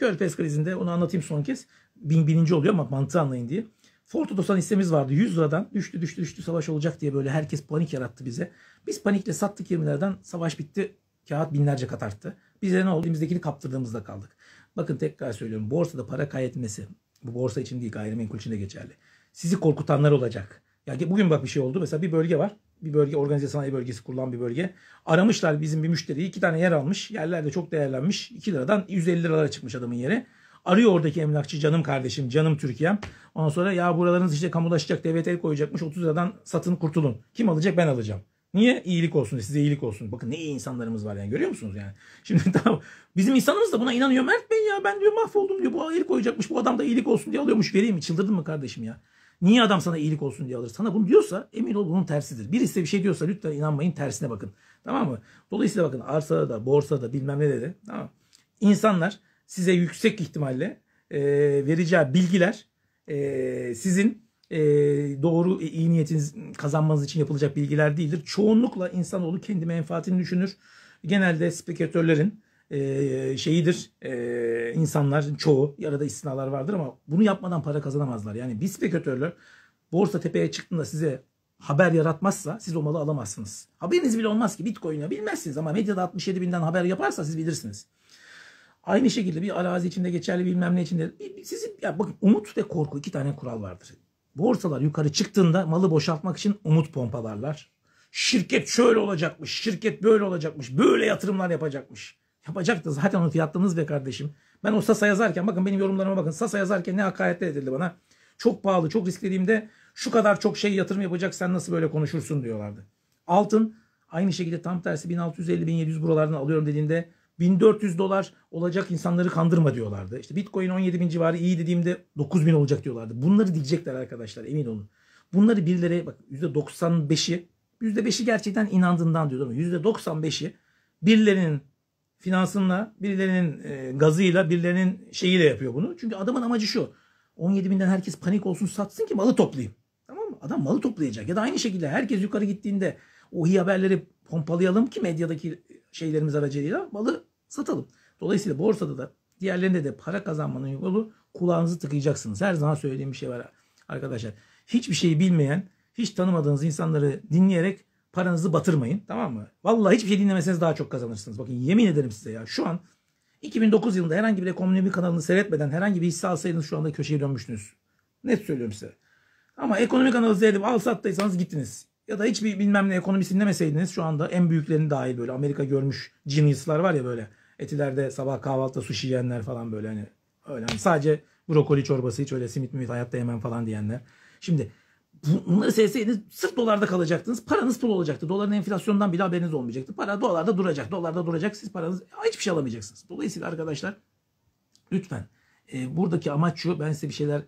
Körfez krizinde onu anlatayım son kez. Bin, bininci oluyor ama mantığı anlayın diye. Forte Dosan hissemiz vardı 100 liradan. Düştü düştü düştü savaş olacak diye böyle herkes panik yarattı bize. Biz panikle sattık 20'lerden savaş bitti. Kağıt binlerce kat arttı. Bize ne oldu? Elimizdekini kaptırdığımızda kaldık. Bakın tekrar söylüyorum. Borsada para kaybetmesi. Bu borsa için değil gayrimenkul için de geçerli. Sizi korkutanlar olacak. Ya yani bugün bak bir şey oldu. Mesela bir bölge var. Bir bölge organize sanayi bölgesi kurulan bir bölge. Aramışlar bizim bir müşteriyi. iki tane yer almış. Yerler de çok değerlenmiş. 2 liradan 150 liralara çıkmış adamın yeri. Arıyor oradaki emlakçı canım kardeşim, canım Türkiye'm. Ondan sonra ya buralarınız işte kamulaşacak, devlet el koyacakmış 30 liradan satın kurtulun. Kim alacak ben alacağım. Niye? iyilik olsun, size iyilik olsun. Bakın ne iyi insanlarımız var yani görüyor musunuz yani? Şimdi tamam bizim insanımız da buna inanıyor. Mert Bey ya ben diyor mahvoldum diyor. Bu el koyacakmış, bu adam da iyilik olsun diye alıyormuş. Vereyim mi? Çıldırdın mı kardeşim ya? Niye adam sana iyilik olsun diye alır? Sana bunu diyorsa emin ol bunun tersidir. Birisi bir şey diyorsa lütfen inanmayın tersine bakın. Tamam mı? Dolayısıyla bakın arsada da borsada bilmem ne dedi. tamam İnsanlar size yüksek ihtimalle e, vereceği bilgiler e, sizin e, doğru e, iyi niyetiniz kazanmanız için yapılacak bilgiler değildir. Çoğunlukla insanoğlu kendi menfaatini düşünür. Genelde spekülatörlerin e, şeyidir e, insanlar çoğu yarada istinalar vardır ama bunu yapmadan para kazanamazlar. Yani bir spekülatörler borsa tepeye çıktığında size haber yaratmazsa siz o malı alamazsınız. Haberiniz bile olmaz ki Bitcoin'e bilmezsiniz ama medyada 67 binden haber yaparsa siz bilirsiniz. Aynı şekilde bir arazi içinde geçerli bilmem ne içinde. Sizin ya bakın umut ve korku iki tane kural vardır. Borsalar yukarı çıktığında malı boşaltmak için umut pompalarlar. Şirket şöyle olacakmış, şirket böyle olacakmış, böyle yatırımlar yapacakmış. Yapacak Yapacaktı zaten onu fiyatladınız be kardeşim. Ben o Sasa yazarken bakın benim yorumlarıma bakın. Sasa yazarken ne hakaretler edildi bana. Çok pahalı, çok risklediğimde şu kadar çok şey yatırım yapacak sen nasıl böyle konuşursun diyorlardı. Altın aynı şekilde tam tersi 1650-1700 buralardan alıyorum dediğinde 1400 dolar olacak insanları kandırma diyorlardı. İşte Bitcoin 17 bin civarı iyi dediğimde 9 bin olacak diyorlardı. Bunları diyecekler arkadaşlar emin olun. Bunları birileri bak %95'i %5'i gerçekten inandığından diyorlar. ama %95'i birilerinin finansınla, birilerinin e, gazıyla, birilerinin şeyiyle yapıyor bunu. Çünkü adamın amacı şu. 17 binden herkes panik olsun satsın ki malı toplayayım. Tamam mı? Adam malı toplayacak. Ya da aynı şekilde herkes yukarı gittiğinde o iyi haberleri pompalayalım ki medyadaki şeylerimiz aracılığıyla malı satalım. Dolayısıyla borsada da diğerlerinde de para kazanmanın yolu kulağınızı tıkayacaksınız. Her zaman söylediğim bir şey var arkadaşlar. Hiçbir şeyi bilmeyen, hiç tanımadığınız insanları dinleyerek paranızı batırmayın. Tamam mı? Vallahi hiçbir şey dinlemeseniz daha çok kazanırsınız. Bakın yemin ederim size ya. Şu an 2009 yılında herhangi bir ekonomi kanalını seyretmeden herhangi bir hisse alsaydınız şu anda köşeye dönmüştünüz. Net söylüyorum size. Ama ekonomi analiz seyredip al sattıysanız gittiniz. Ya da hiçbir bilmem ne ekonomist dinlemeseydiniz şu anda en büyüklerini dahil böyle Amerika görmüş genius'lar var ya böyle. Etilerde sabah kahvaltıda sushi yiyenler falan böyle hani. Öyle hani sadece brokoli çorbası hiç öyle simit mimit hayatta yemem falan diyenler. Şimdi bunları sevseydiniz sırf dolarda kalacaktınız. Paranız pul olacaktı. Doların enflasyondan bile haberiniz olmayacaktı. Para dolarda duracak. Dolarda duracak. Siz paranız hiçbir şey alamayacaksınız. Dolayısıyla arkadaşlar lütfen e, buradaki amaç şu. Ben size bir şeyler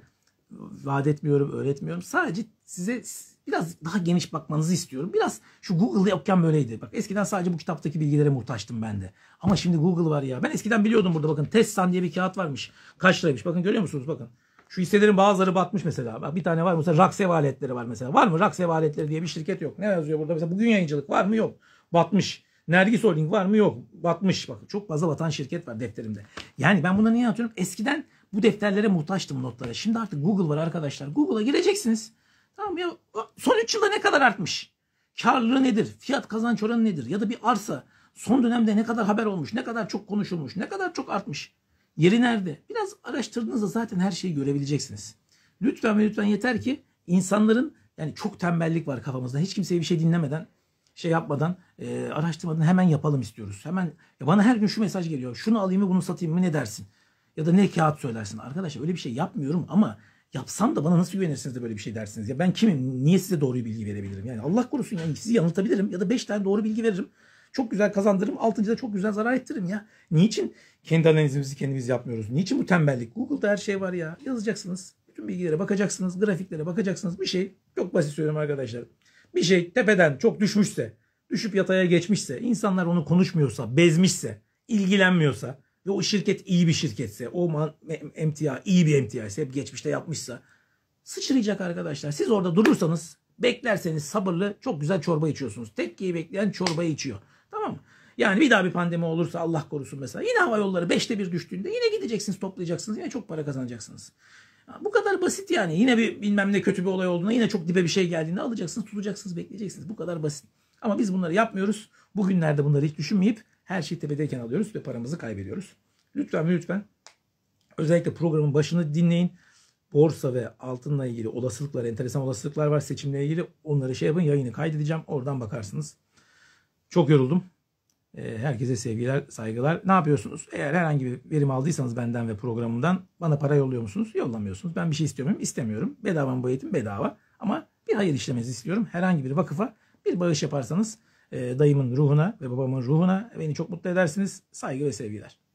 vaat etmiyorum, öğretmiyorum. Sadece size biraz daha geniş bakmanızı istiyorum. Biraz şu Google yokken böyleydi. Bak eskiden sadece bu kitaptaki bilgilere muhtaçtım ben de. Ama şimdi Google var ya. Ben eskiden biliyordum burada bakın Tessan diye bir kağıt varmış. Kaç liraymış? Bakın görüyor musunuz? Bakın. Şu hisselerin bazıları batmış mesela. Bak bir tane var mesela Raksev aletleri var mesela. Var mı Raksev aletleri diye bir şirket yok. Ne yazıyor burada? Mesela bugün yayıncılık var mı? Yok. Batmış. Nergis Holding var mı? Yok. Batmış. Bakın çok fazla batan şirket var defterimde. Yani ben bunları niye anlatıyorum? Eskiden bu defterlere muhtaçtım notlara. Şimdi artık Google var arkadaşlar. Google'a gireceksiniz. Tamam ya son 3 yılda ne kadar artmış? Karlılığı nedir? Fiyat kazanç oranı nedir? Ya da bir arsa son dönemde ne kadar haber olmuş? Ne kadar çok konuşulmuş? Ne kadar çok artmış? Yeri nerede? Biraz araştırdığınızda zaten her şeyi görebileceksiniz. Lütfen ve lütfen yeter ki insanların yani çok tembellik var kafamızda. Hiç kimseye bir şey dinlemeden, şey yapmadan, e, araştırmadan hemen yapalım istiyoruz. Hemen ya bana her gün şu mesaj geliyor. Şunu alayım mı bunu satayım mı ne dersin? Ya da ne kağıt söylersin? Arkadaşlar öyle bir şey yapmıyorum ama yapsam da bana nasıl güvenirsiniz de böyle bir şey dersiniz ya ben kimim niye size doğru bilgi verebilirim yani Allah korusun yani sizi yanıltabilirim ya da beş tane doğru bilgi veririm çok güzel kazandırırım 6.da çok güzel zarar ettiririm ya niçin kendi analizimizi kendimiz yapmıyoruz niçin bu tembellik Google'da her şey var ya yazacaksınız bütün bilgilere bakacaksınız grafiklere bakacaksınız bir şey çok basit söylüyorum arkadaşlar bir şey tepeden çok düşmüşse düşüp yataya geçmişse insanlar onu konuşmuyorsa bezmişse ilgilenmiyorsa ve o şirket iyi bir şirketse, o man, emtia iyi bir emtia ise, hep geçmişte yapmışsa sıçrayacak arkadaşlar. Siz orada durursanız, beklerseniz sabırlı çok güzel çorba içiyorsunuz. Tekkeyi bekleyen çorbayı içiyor. Tamam mı? Yani bir daha bir pandemi olursa Allah korusun mesela. Yine hava yolları 5'te 1 düştüğünde yine gideceksiniz toplayacaksınız. Yine çok para kazanacaksınız. Bu kadar basit yani. Yine bir bilmem ne kötü bir olay olduğunda yine çok dibe bir şey geldiğinde alacaksınız tutacaksınız bekleyeceksiniz. Bu kadar basit. Ama biz bunları yapmıyoruz. Bugünlerde bunları hiç düşünmeyip her şeyi tepedeyken alıyoruz ve paramızı kaybediyoruz. Lütfen ve lütfen özellikle programın başını dinleyin. Borsa ve altınla ilgili olasılıklar, enteresan olasılıklar var seçimle ilgili. Onları şey yapın, yayını kaydedeceğim. Oradan bakarsınız. Çok yoruldum. Ee, herkese sevgiler, saygılar. Ne yapıyorsunuz? Eğer herhangi bir verim aldıysanız benden ve programımdan bana para yolluyor musunuz? Yollamıyorsunuz. Ben bir şey istiyor muyum? İstemiyorum. Bedava bu eğitim? Bedava. Ama bir hayır işlemenizi istiyorum. Herhangi bir vakıfa bir bağış yaparsanız e, dayımın ruhuna ve babamın ruhuna beni çok mutlu edersiniz. Saygı ve sevgiler.